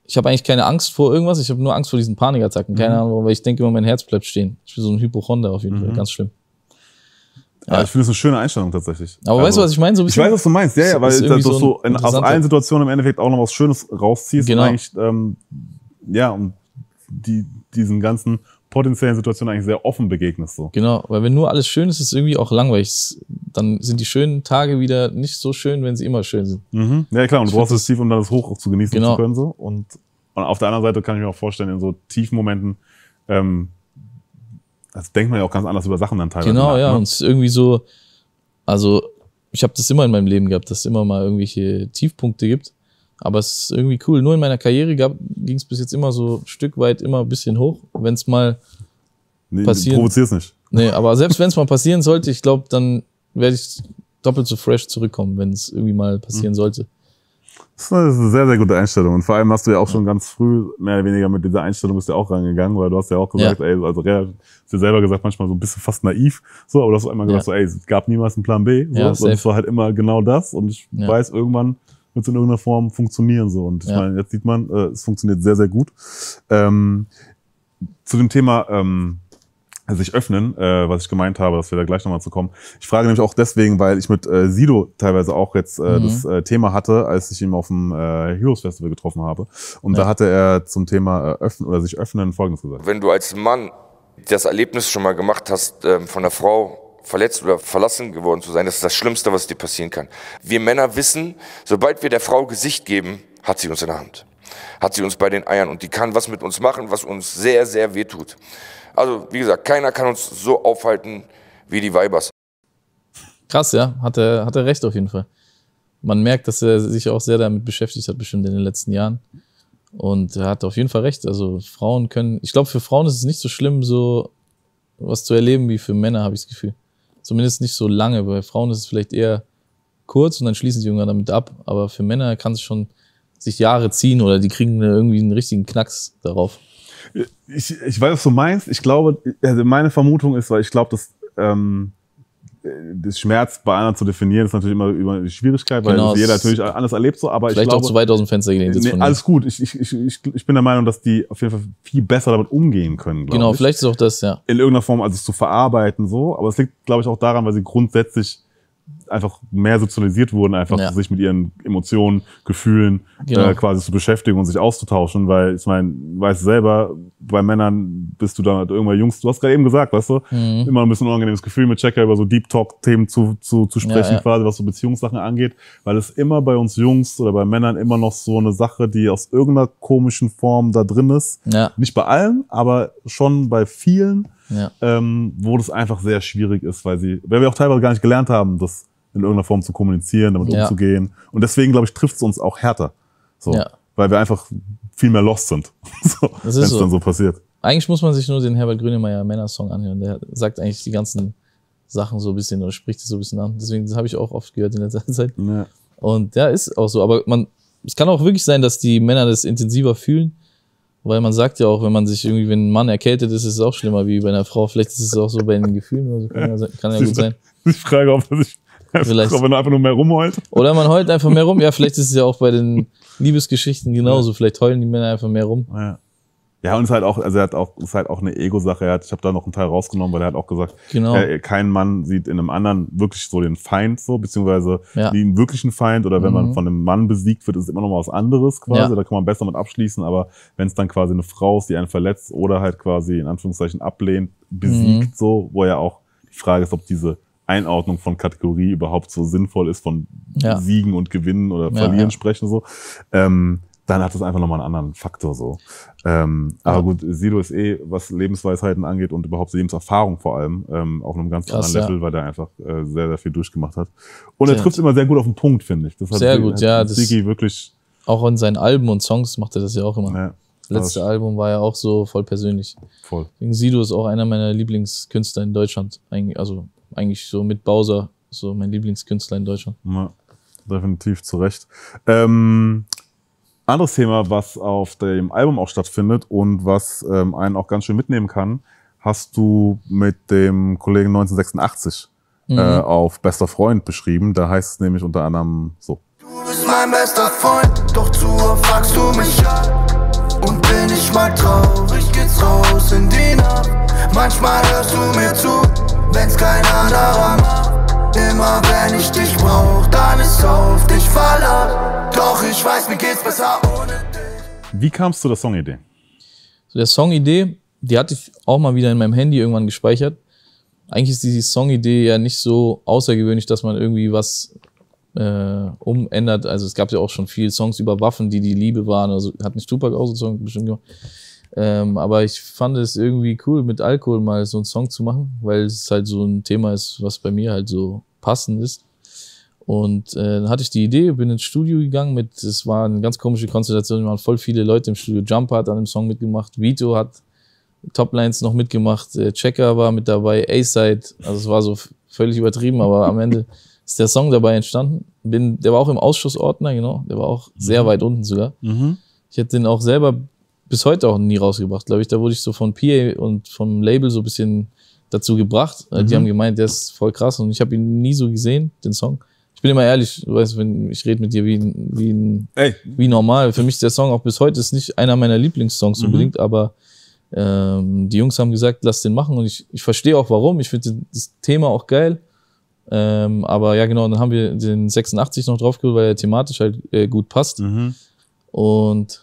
ich habe eigentlich keine Angst vor irgendwas. Ich habe nur Angst vor diesen Panikattacken. Keine mhm. Ahnung, weil ich denke immer, mein Herz bleibt stehen. Ich bin so ein Hypochonder auf jeden mhm. Fall. Ganz schlimm. Ja, ja. ich finde es eine schöne Einstellung tatsächlich. Aber also, weißt du, also, was ich meine? So ich weiß, was du meinst, ja, ja, weil du dass so in, aus allen Situationen im Endeffekt auch noch was Schönes rausziehst genau. und eigentlich, ähm, ja, und die diesen ganzen potenziellen Situationen eigentlich sehr offen begegnest. So. Genau, weil wenn nur alles schön ist, ist es irgendwie auch langweilig. Dann sind die schönen Tage wieder nicht so schön, wenn sie immer schön sind. Mhm. Ja klar, und ich du brauchst es tief, um dann das hoch auch zu genießen genau. zu können. So. Und, und, auf der anderen Seite kann ich mir auch vorstellen, in so tiefen Momenten, ähm, also denkt man ja auch ganz anders über Sachen dann teilweise. Genau, ja, ne? und es ist irgendwie so, also ich habe das immer in meinem Leben gehabt, dass es immer mal irgendwelche Tiefpunkte gibt. Aber es ist irgendwie cool. Nur in meiner Karriere ging es bis jetzt immer so ein Stück weit immer ein bisschen hoch. Wenn es mal nee, passiert. Provozier's nicht. Nee, aber selbst wenn es mal passieren sollte, ich glaube, dann werde ich doppelt so fresh zurückkommen, wenn es irgendwie mal passieren mhm. sollte. Das ist eine sehr, sehr gute Einstellung. Und vor allem hast du ja auch schon ganz früh, mehr oder weniger mit dieser Einstellung bist du ja auch rangegangen, weil du hast ja auch gesagt, ja. ey, also relativ, hast dir selber gesagt, manchmal so ein bisschen fast naiv, so, aber du hast einmal gesagt, ja. so, ey, es gab niemals einen Plan B, so, ja, und es war halt immer genau das und ich weiß irgendwann, wird es in irgendeiner Form funktionieren. So. Und ich ja. meine, jetzt sieht man, äh, es funktioniert sehr, sehr gut. Ähm, zu dem Thema ähm, sich öffnen, äh, was ich gemeint habe, dass wir da gleich nochmal zu kommen. Ich frage nämlich auch deswegen, weil ich mit äh, Sido teilweise auch jetzt äh, mhm. das äh, Thema hatte, als ich ihn auf dem äh, Heroes Festival getroffen habe. Und ja. da hatte er zum Thema äh, öffnen oder sich öffnen folgendes gesagt. Wenn du als Mann das Erlebnis schon mal gemacht hast äh, von der Frau verletzt oder verlassen geworden zu sein, das ist das Schlimmste, was dir passieren kann. Wir Männer wissen, sobald wir der Frau Gesicht geben, hat sie uns in der Hand. Hat sie uns bei den Eiern und die kann was mit uns machen, was uns sehr, sehr weh tut. Also, wie gesagt, keiner kann uns so aufhalten wie die Weibers. Krass, ja, hat er, hat er recht auf jeden Fall. Man merkt, dass er sich auch sehr damit beschäftigt hat, bestimmt in den letzten Jahren. Und er hat auf jeden Fall recht. Also, Frauen können, ich glaube, für Frauen ist es nicht so schlimm, so was zu erleben wie für Männer, habe ich das Gefühl. Zumindest nicht so lange. Bei Frauen ist es vielleicht eher kurz und dann schließen sie irgendwann damit ab. Aber für Männer kann es schon sich Jahre ziehen oder die kriegen irgendwie einen richtigen Knacks darauf. Ich, ich weiß, was du meinst. Ich glaube, also meine Vermutung ist, weil ich glaube, dass ähm, das Schmerz bei anderen zu definieren, ist natürlich immer über eine Schwierigkeit, weil genau, jeder natürlich alles erlebt so, aber vielleicht ich glaube, auch zu weit aus dem Fenster gelehnt. Nee, alles gut, ich, ich, ich, ich bin der Meinung, dass die auf jeden Fall viel besser damit umgehen können. Genau, ich. vielleicht ist auch das, ja. In irgendeiner Form, also zu verarbeiten so, aber es liegt, glaube ich, auch daran, weil sie grundsätzlich einfach mehr sozialisiert wurden, einfach ja. sich mit ihren Emotionen, Gefühlen genau. äh, quasi zu beschäftigen und sich auszutauschen, weil ich meine, weißt selber, bei Männern bist du da halt irgendwann Jungs, du hast gerade eben gesagt, weißt du, mhm. immer ein bisschen unangenehmes Gefühl mit Checker über so Deep Talk-Themen zu, zu, zu sprechen, ja, ja. quasi, was so Beziehungssachen angeht, weil es immer bei uns Jungs oder bei Männern immer noch so eine Sache, die aus irgendeiner komischen Form da drin ist. Nicht bei allen, aber schon bei vielen ähm, wo das einfach sehr schwierig ist, weil sie, weil wir auch teilweise gar nicht gelernt haben, das in irgendeiner Form zu kommunizieren, damit ja. umzugehen. Und deswegen, glaube ich, trifft es uns auch härter. So, ja. Weil wir einfach viel mehr lost sind, so, wenn es so. dann so passiert. Eigentlich muss man sich nur den Herbert Grünemeyer Männer-Song anhören. Der sagt eigentlich die ganzen Sachen so ein bisschen oder spricht es so ein bisschen an. Deswegen habe ich auch oft gehört in letzter Zeit. Ja. Und ja, ist auch so. Aber man, es kann auch wirklich sein, dass die Männer das intensiver fühlen. Weil man sagt ja auch, wenn man sich irgendwie, wenn ein Mann erkältet ist, ist es auch schlimmer wie bei einer Frau. Vielleicht ist es auch so bei den Gefühlen oder so. Kann ja, kann ja gut sein. Ich frage, ob man sich Vielleicht. Ob man einfach nur mehr rumheult. Oder man heult einfach mehr rum. Ja, vielleicht ist es ja auch bei den Liebesgeschichten genauso. Ja. Vielleicht heulen die Männer einfach mehr rum. Ja. Ja, und es ist halt auch, also er hat auch, ist halt auch eine Ego-Sache. Er hat, ich habe da noch einen Teil rausgenommen, weil er hat auch gesagt, genau. er, äh, kein Mann sieht in einem anderen wirklich so den Feind so, beziehungsweise ja. den wirklichen Feind oder wenn mhm. man von einem Mann besiegt wird, ist es immer noch mal was anderes quasi. Ja. Da kann man besser mit abschließen, aber wenn es dann quasi eine Frau ist, die einen verletzt oder halt quasi in Anführungszeichen ablehnt, besiegt mhm. so, wo ja auch die Frage ist, ob diese Einordnung von Kategorie überhaupt so sinnvoll ist, von ja. Siegen und Gewinnen oder Verlieren sprechen so. Ähm, dann hat das einfach nochmal einen anderen Faktor so. Ähm, ja. Aber gut, Sido ist eh, was Lebensweisheiten angeht und überhaupt Lebenserfahrung vor allem, ähm, auf einem ganz Krass, anderen Level, ja. weil der einfach äh, sehr, sehr viel durchgemacht hat. Und sehr er trifft immer sehr gut auf den Punkt, finde ich. Das hat sehr gut, hat ja. wirklich auch in seinen Alben und Songs macht er das ja auch immer. Ja, Letzte Album war ja auch so voll persönlich. Voll. Deswegen Sido ist auch einer meiner Lieblingskünstler in Deutschland. Also eigentlich so mit Bowser, so mein Lieblingskünstler in Deutschland. Ja, definitiv zu Recht. Ähm, anderes Thema, was auf dem Album auch stattfindet und was ähm, einen auch ganz schön mitnehmen kann, hast du mit dem Kollegen 1986 äh, mhm. äh, auf Bester Freund beschrieben. Da heißt es nämlich unter anderem so. Du bist mein bester Freund, doch zu oft fragst du mich ab. Und bin ich mal traurig, geht's raus in die Nacht. Manchmal hörst du mir zu, wenn's kein anderer macht. Immer wenn ich dich brauch, dann ist auf dich verlacht. Doch ich weiß, mir geht's besser ohne dich. Wie kamst du der Songidee? So, der Songidee, die hatte ich auch mal wieder in meinem Handy irgendwann gespeichert. Eigentlich ist die Songidee ja nicht so außergewöhnlich, dass man irgendwie was äh, umändert. Also es gab ja auch schon viele Songs über Waffen, die die Liebe waren. Also hat nicht Tupac auch so einen Song bestimmt gemacht. Ähm, aber ich fand es irgendwie cool, mit Alkohol mal so einen Song zu machen, weil es halt so ein Thema ist, was bei mir halt so passend ist. Und äh, dann hatte ich die Idee, bin ins Studio gegangen mit, es war eine ganz komische Konstellation, waren voll viele Leute im Studio. Jumper hat an dem Song mitgemacht, Vito hat Toplines noch mitgemacht, äh, Checker war mit dabei, A-Side, also es war so völlig übertrieben, aber am Ende ist der Song dabei entstanden. Bin, der war auch im Ausschussordner, genau, der war auch mhm. sehr weit unten sogar. Mhm. Ich hätte den auch selber bis heute auch nie rausgebracht, glaube ich. Da wurde ich so von PA und vom Label so ein bisschen dazu gebracht. Äh, mhm. Die haben gemeint, der ist voll krass und ich habe ihn nie so gesehen, den Song ich bin immer ehrlich, du weißt, wenn ich rede mit dir wie, wie, Ey. wie normal. Für mich der Song auch bis heute ist nicht einer meiner Lieblingssongs mhm. unbedingt, aber ähm, die Jungs haben gesagt, lass den machen und ich, ich verstehe auch warum. Ich finde das Thema auch geil. Ähm, aber ja, genau, dann haben wir den 86 noch draufgeholt, weil er thematisch halt äh, gut passt. Mhm. Und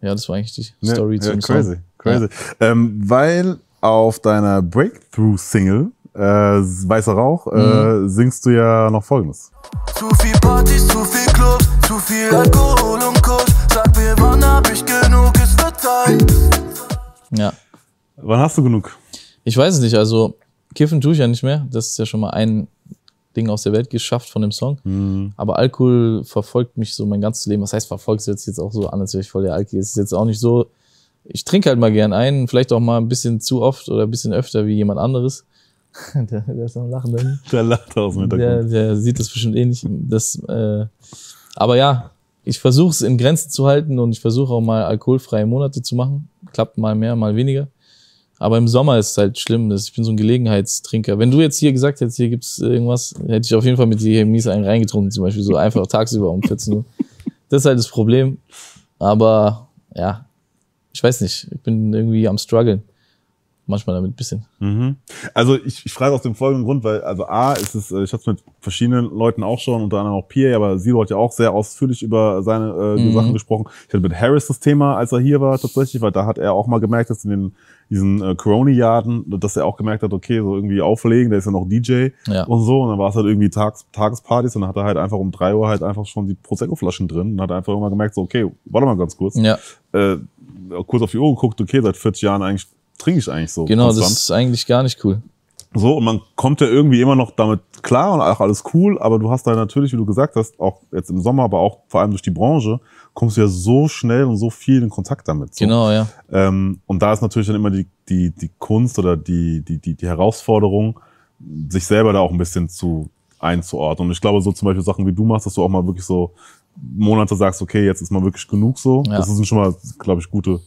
ja, das war eigentlich die Story ja, zum ja, crazy, Song. Crazy, crazy. Ja. Ähm, weil auf deiner Breakthrough-Single äh, Weißer Rauch, äh, mhm. äh, singst du ja noch folgendes. Zu viel Partys, zu viel Club, zu viel Alkohol und Kuss. Sag mir, wann hab ich genug, ist wird Zeit. Ja. Wann hast du genug? Ich weiß es nicht, also kiffen tue ich ja nicht mehr. Das ist ja schon mal ein Ding aus der Welt geschafft von dem Song. Mhm. Aber Alkohol verfolgt mich so mein ganzes Leben. Was heißt, verfolgt es jetzt, jetzt auch so an, als wäre ich voll der Alki. Es ist jetzt auch nicht so, ich trinke halt mal gern ein, vielleicht auch mal ein bisschen zu oft oder ein bisschen öfter wie jemand anderes. der, der ist am Lachen. Dann, der lacht aus dem Hintergrund. Der, der sieht das bestimmt ähnlich. das, äh, aber ja, ich versuche es in Grenzen zu halten und ich versuche auch mal alkoholfreie Monate zu machen. Klappt mal mehr, mal weniger. Aber im Sommer ist es halt schlimm. Ich bin so ein Gelegenheitstrinker. Wenn du jetzt hier gesagt hättest, hier gibt's irgendwas, hätte ich auf jeden Fall mit dir mies einen reingetrunken, zum Beispiel so einfach tagsüber um 14 Uhr. Das ist halt das Problem. Aber ja, ich weiß nicht. Ich bin irgendwie am struggeln manchmal damit ein bisschen. Mhm. Also ich, ich frage aus dem folgenden Grund, weil also A ist es, äh, ich habe es mit verschiedenen Leuten auch schon, unter anderem auch Pierre, aber Silo hat ja auch sehr ausführlich über seine äh, mhm. Sachen gesprochen. Ich hatte mit Harris das Thema, als er hier war tatsächlich, weil da hat er auch mal gemerkt, dass in den diesen äh, Corona-Jahren, dass er auch gemerkt hat, okay, so irgendwie auflegen, der ist ja noch DJ ja. und so. Und dann war es halt irgendwie Tags, Tagespartys und dann hat er halt einfach um drei Uhr halt einfach schon die Prosecco-Flaschen drin und hat einfach immer gemerkt, so okay, warte mal ganz kurz. Ja. Äh, kurz auf die Uhr geguckt, okay, seit 40 Jahren eigentlich trinke ich eigentlich so. Genau, konstant. das ist eigentlich gar nicht cool. So, und man kommt ja irgendwie immer noch damit klar und auch alles cool, aber du hast da natürlich, wie du gesagt hast, auch jetzt im Sommer, aber auch vor allem durch die Branche, kommst du ja so schnell und so viel in Kontakt damit. So. Genau, ja. Ähm, und da ist natürlich dann immer die, die, die Kunst oder die, die, die, die Herausforderung, sich selber da auch ein bisschen zu einzuordnen. Und ich glaube, so zum Beispiel Sachen wie du machst, dass du auch mal wirklich so Monate sagst, okay, jetzt ist mal wirklich genug so. Ja. Das sind schon mal, glaube ich, gute,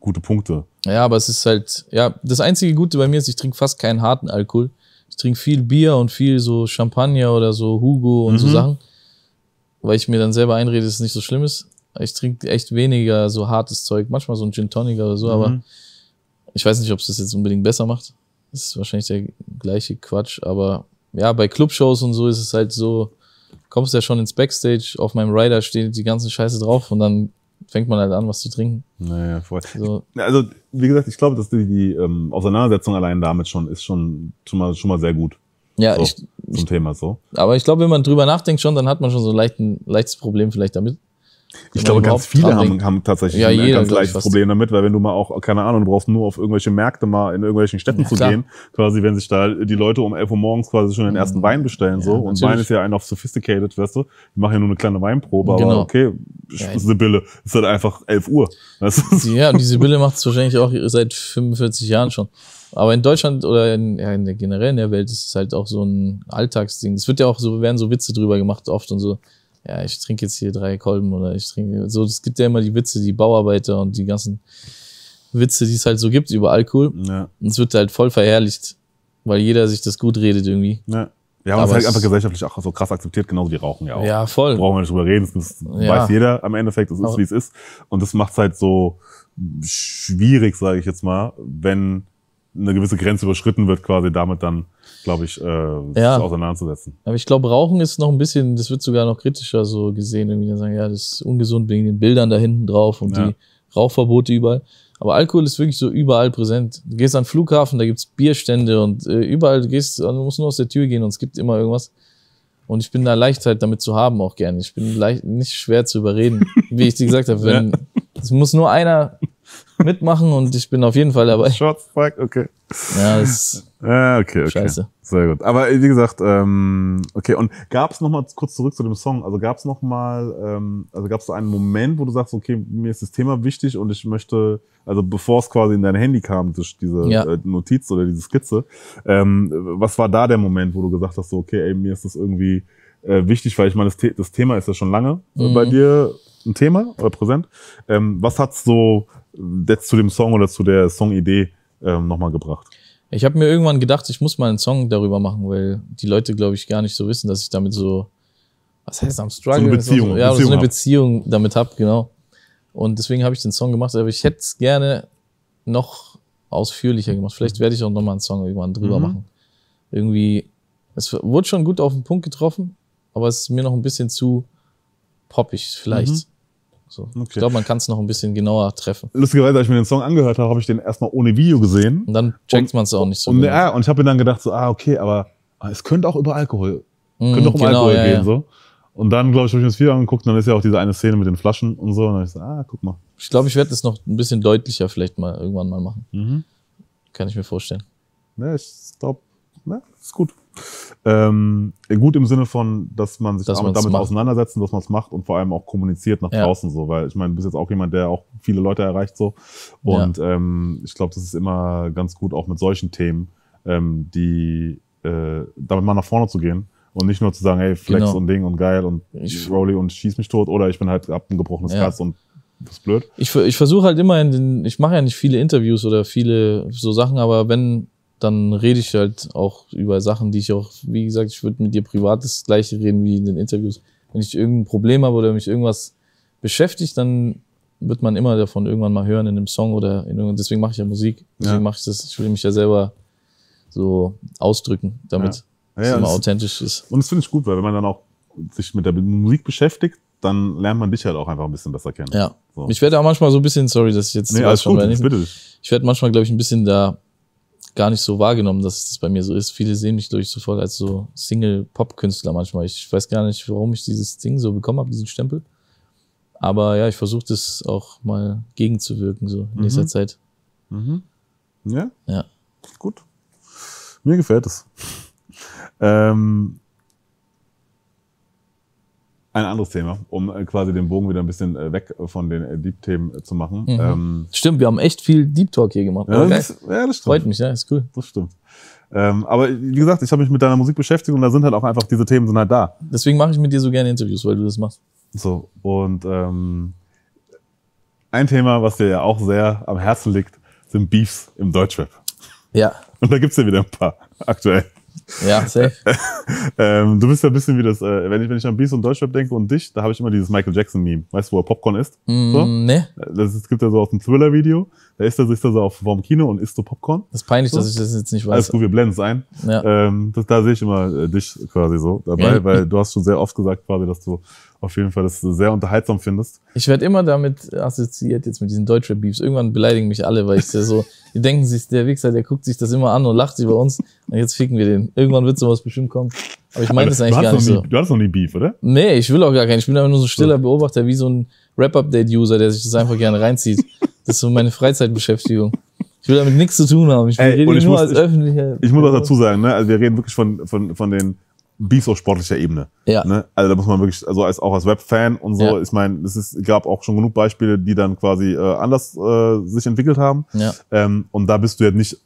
gute Punkte. Ja, aber es ist halt, ja, das einzige Gute bei mir ist, ich trinke fast keinen harten Alkohol. Ich trinke viel Bier und viel so Champagner oder so Hugo und mhm. so Sachen, weil ich mir dann selber einrede, dass es nicht so schlimm ist. Ich trinke echt weniger so hartes Zeug, manchmal so ein Gin Tonic oder so, mhm. aber ich weiß nicht, ob es das jetzt unbedingt besser macht. Das ist wahrscheinlich der gleiche Quatsch, aber ja, bei Clubshows und so ist es halt so, kommst ja schon ins Backstage, auf meinem Rider steht die ganze Scheiße drauf und dann fängt man halt an, was zu trinken. Naja, voll. So. Also, wie gesagt, ich glaube, dass die, die ähm, Auseinandersetzung allein damit schon ist schon, schon, mal, schon mal sehr gut. Ja, so, ich, zum ich, Thema so. Aber ich glaube, wenn man drüber nachdenkt schon, dann hat man schon so leicht ein leichtes Problem vielleicht damit. Ich glaube, ganz viele haben, haben tatsächlich ja, ein ganz gleiches Problem damit, weil wenn du mal auch, keine Ahnung, du brauchst nur auf irgendwelche Märkte mal in irgendwelchen Städten ja, zu klar. gehen, quasi, wenn sich da die Leute um 11 Uhr morgens quasi schon den ersten mhm. Wein bestellen, ja, so. Und Wein ist ja ein auf sophisticated, weißt du. Wir machen ja nur eine kleine Weinprobe, genau. aber okay, ja, Sibylle. Ist halt einfach 11 Uhr. Weißt du? ja, und die Sibylle macht es wahrscheinlich auch seit 45 Jahren schon. Aber in Deutschland oder in, ja, in der generellen Welt ist es halt auch so ein Alltagsding. Es wird ja auch so, werden so Witze drüber gemacht oft und so ja, ich trinke jetzt hier drei Kolben oder ich trinke so. Es gibt ja immer die Witze, die Bauarbeiter und die ganzen Witze, die es halt so gibt über Alkohol. Ja. Und es wird halt voll verherrlicht, weil jeder sich das gut redet irgendwie. Ja. Wir haben Aber es halt einfach gesellschaftlich auch so krass akzeptiert, genauso wie rauchen ja auch. Ja, voll. Brauchen wir nicht drüber reden, das ja. weiß jeder am Endeffekt, das ist, wie es ist. Und das macht es halt so schwierig, sage ich jetzt mal, wenn eine gewisse Grenze überschritten wird, quasi damit dann, glaube ich, äh, ja. auseinanderzusetzen. Aber ich glaube, Rauchen ist noch ein bisschen, das wird sogar noch kritischer so gesehen, irgendwie dann sagen, ja, das ist ungesund wegen den Bildern da hinten drauf und ja. die Rauchverbote überall. Aber Alkohol ist wirklich so überall präsent. Du gehst an den Flughafen, da gibt's Bierstände und äh, überall, du gehst, du musst nur aus der Tür gehen und es gibt immer irgendwas. Und ich bin da Leichtheit damit zu haben auch gerne. Ich bin leicht, nicht schwer zu überreden. Wie ich dir gesagt habe, wenn, ja. Es muss nur einer mitmachen und ich bin auf jeden Fall dabei. Shots fuck, okay. Ja, ist ja, okay, okay. scheiße. Sehr gut. Aber äh, wie gesagt, ähm, okay, und gab es nochmal kurz zurück zu dem Song, also gab es nochmal, ähm, also gab es einen Moment, wo du sagst, okay, mir ist das Thema wichtig und ich möchte, also bevor es quasi in dein Handy kam, diese ja. äh, Notiz oder diese Skizze, ähm, was war da der Moment, wo du gesagt hast, so, okay, ey, mir ist das irgendwie äh, wichtig, weil ich meine, das, The das Thema ist ja schon lange äh, mhm. bei dir ein Thema oder präsent. Ähm, was es so äh, jetzt zu dem Song oder zu der Songidee ähm, nochmal gebracht? Ich habe mir irgendwann gedacht, ich muss mal einen Song darüber machen, weil die Leute, glaube ich, gar nicht so wissen, dass ich damit so, was heißt am Struggle? So eine Beziehung. So, ja, Beziehung so eine hab. Beziehung damit habe, genau. Und deswegen habe ich den Song gemacht, aber ich hätte es gerne noch ausführlicher gemacht. Vielleicht werde ich auch nochmal einen Song irgendwann drüber mhm. machen. Irgendwie, es wurde schon gut auf den Punkt getroffen, aber es ist mir noch ein bisschen zu poppig, vielleicht. Mhm. So. Okay. Ich glaube, man kann es noch ein bisschen genauer treffen. Lustigerweise, als ich mir den Song angehört habe, habe ich den erstmal ohne Video gesehen. Und dann checkt man es auch nicht so. Und, genau. ja, und ich habe mir dann gedacht, so, ah, okay, aber es könnte auch über Alkohol, mm, könnte auch um genau, Alkohol ja, gehen. Ja. So. Und dann, glaube ich, habe ich mir das Video angeguckt und dann ist ja auch diese eine Szene mit den Flaschen und so. Und dann habe ich so, ah, guck mal. Ich glaube, ich werde das noch ein bisschen deutlicher vielleicht mal irgendwann mal machen. Mhm. Kann ich mir vorstellen. Ne, ich glaube, ne, ist gut. Ähm, gut im Sinne von, dass man sich dass damit, damit auseinandersetzt, dass man es macht und vor allem auch kommuniziert nach ja. draußen so, weil ich meine, du bist jetzt auch jemand, der auch viele Leute erreicht so. Und ja. ähm, ich glaube, das ist immer ganz gut, auch mit solchen Themen, ähm, die äh, damit mal nach vorne zu gehen. Und nicht nur zu sagen, hey, Flex genau. und Ding und geil und ich, Rolli und schieß mich tot oder ich bin halt ab ein gebrochenes ja. Herz und das ist blöd. Ich, ich versuche halt immer in den, ich mache ja nicht viele Interviews oder viele so Sachen, aber wenn dann rede ich halt auch über Sachen, die ich auch, wie gesagt, ich würde mit dir privat das gleiche reden wie in den Interviews. Wenn ich irgendein Problem habe oder mich irgendwas beschäftigt, dann wird man immer davon irgendwann mal hören in einem Song oder in deswegen mache ich ja Musik. Deswegen ja. mache ich das, ich will mich ja selber so ausdrücken, damit ja. Ja, es immer authentisch ist. Und das finde ich gut, weil wenn man dann auch sich mit der Musik beschäftigt, dann lernt man dich halt auch einfach ein bisschen besser kennen. Ja. So. Ich werde auch manchmal so ein bisschen, sorry, dass ich jetzt nee, alles schon gut, bitte. Ich werde manchmal, glaube ich, ein bisschen da gar nicht so wahrgenommen, dass das bei mir so ist. Viele sehen mich durch sofort als so Single-Pop-Künstler manchmal. Ich weiß gar nicht, warum ich dieses Ding so bekommen habe, diesen Stempel. Aber ja, ich versuche das auch mal gegenzuwirken, so in nächster mhm. Zeit. Mhm. Ja? Ja. Gut. Mir gefällt es. Ähm, ein anderes Thema, um äh, quasi den Bogen wieder ein bisschen äh, weg von den äh, Deep-Themen zu machen. Mhm. Ähm, stimmt, wir haben echt viel Deep Talk hier gemacht. Ja, ne? das, ist, ja, das stimmt. Freut mich, ja, ist cool. Das stimmt. Ähm, aber wie gesagt, ich habe mich mit deiner Musik beschäftigt und da sind halt auch einfach diese Themen sind halt da. Deswegen mache ich mit dir so gerne Interviews, weil du das machst. So, und ähm, ein Thema, was dir ja auch sehr am Herzen liegt, sind Beefs im Deutschrap. Ja. Und da gibt es ja wieder ein paar aktuell. Ja, safe. ähm, du bist ja ein bisschen wie das, äh, wenn, ich, wenn ich an Beast und Deutschrap denke und dich, da habe ich immer dieses Michael Jackson-Meme. Weißt du, wo er Popcorn isst? Mm, so? Nee. Das, das gibt er so aus dem Thriller-Video. Da ist er sich da so auf, vorm Kino und isst so Popcorn. Das ist peinlich, so. dass ich das jetzt nicht weiß. Alles gut, wir blenden es ein. Ja. Ähm, das, da sehe ich immer äh, dich quasi so dabei, weil du hast schon sehr oft gesagt quasi, dass du auf jeden Fall, dass du sehr unterhaltsam findest. Ich werde immer damit assoziiert, jetzt mit diesen Deutschrap-Beefs. Irgendwann beleidigen mich alle, weil ich so, die denken sich, der Wichser, der guckt sich das immer an und lacht über uns. Und jetzt ficken wir den. Irgendwann wird sowas bestimmt kommen. Aber ich meine das eigentlich gar nicht nie, so. Du hast noch nie Beef, oder? Nee, ich will auch gar keinen. Ich bin einfach nur so ein stiller Beobachter, wie so ein Rap-Update-User, der sich das einfach gerne reinzieht. Das ist so meine Freizeitbeschäftigung. Ich will damit nichts zu tun haben. Ich rede nur muss, als öffentlicher. ich muss auch dazu sagen, ne? Also wir reden wirklich von, von, von den Beefs auf sportlicher Ebene. Ja. Ne? Also da muss man wirklich, also als auch als Web-Fan und so, ja. ich meine, es ist, gab auch schon genug Beispiele, die dann quasi äh, anders äh, sich entwickelt haben. Ja. Ähm, und da bist du ja nicht,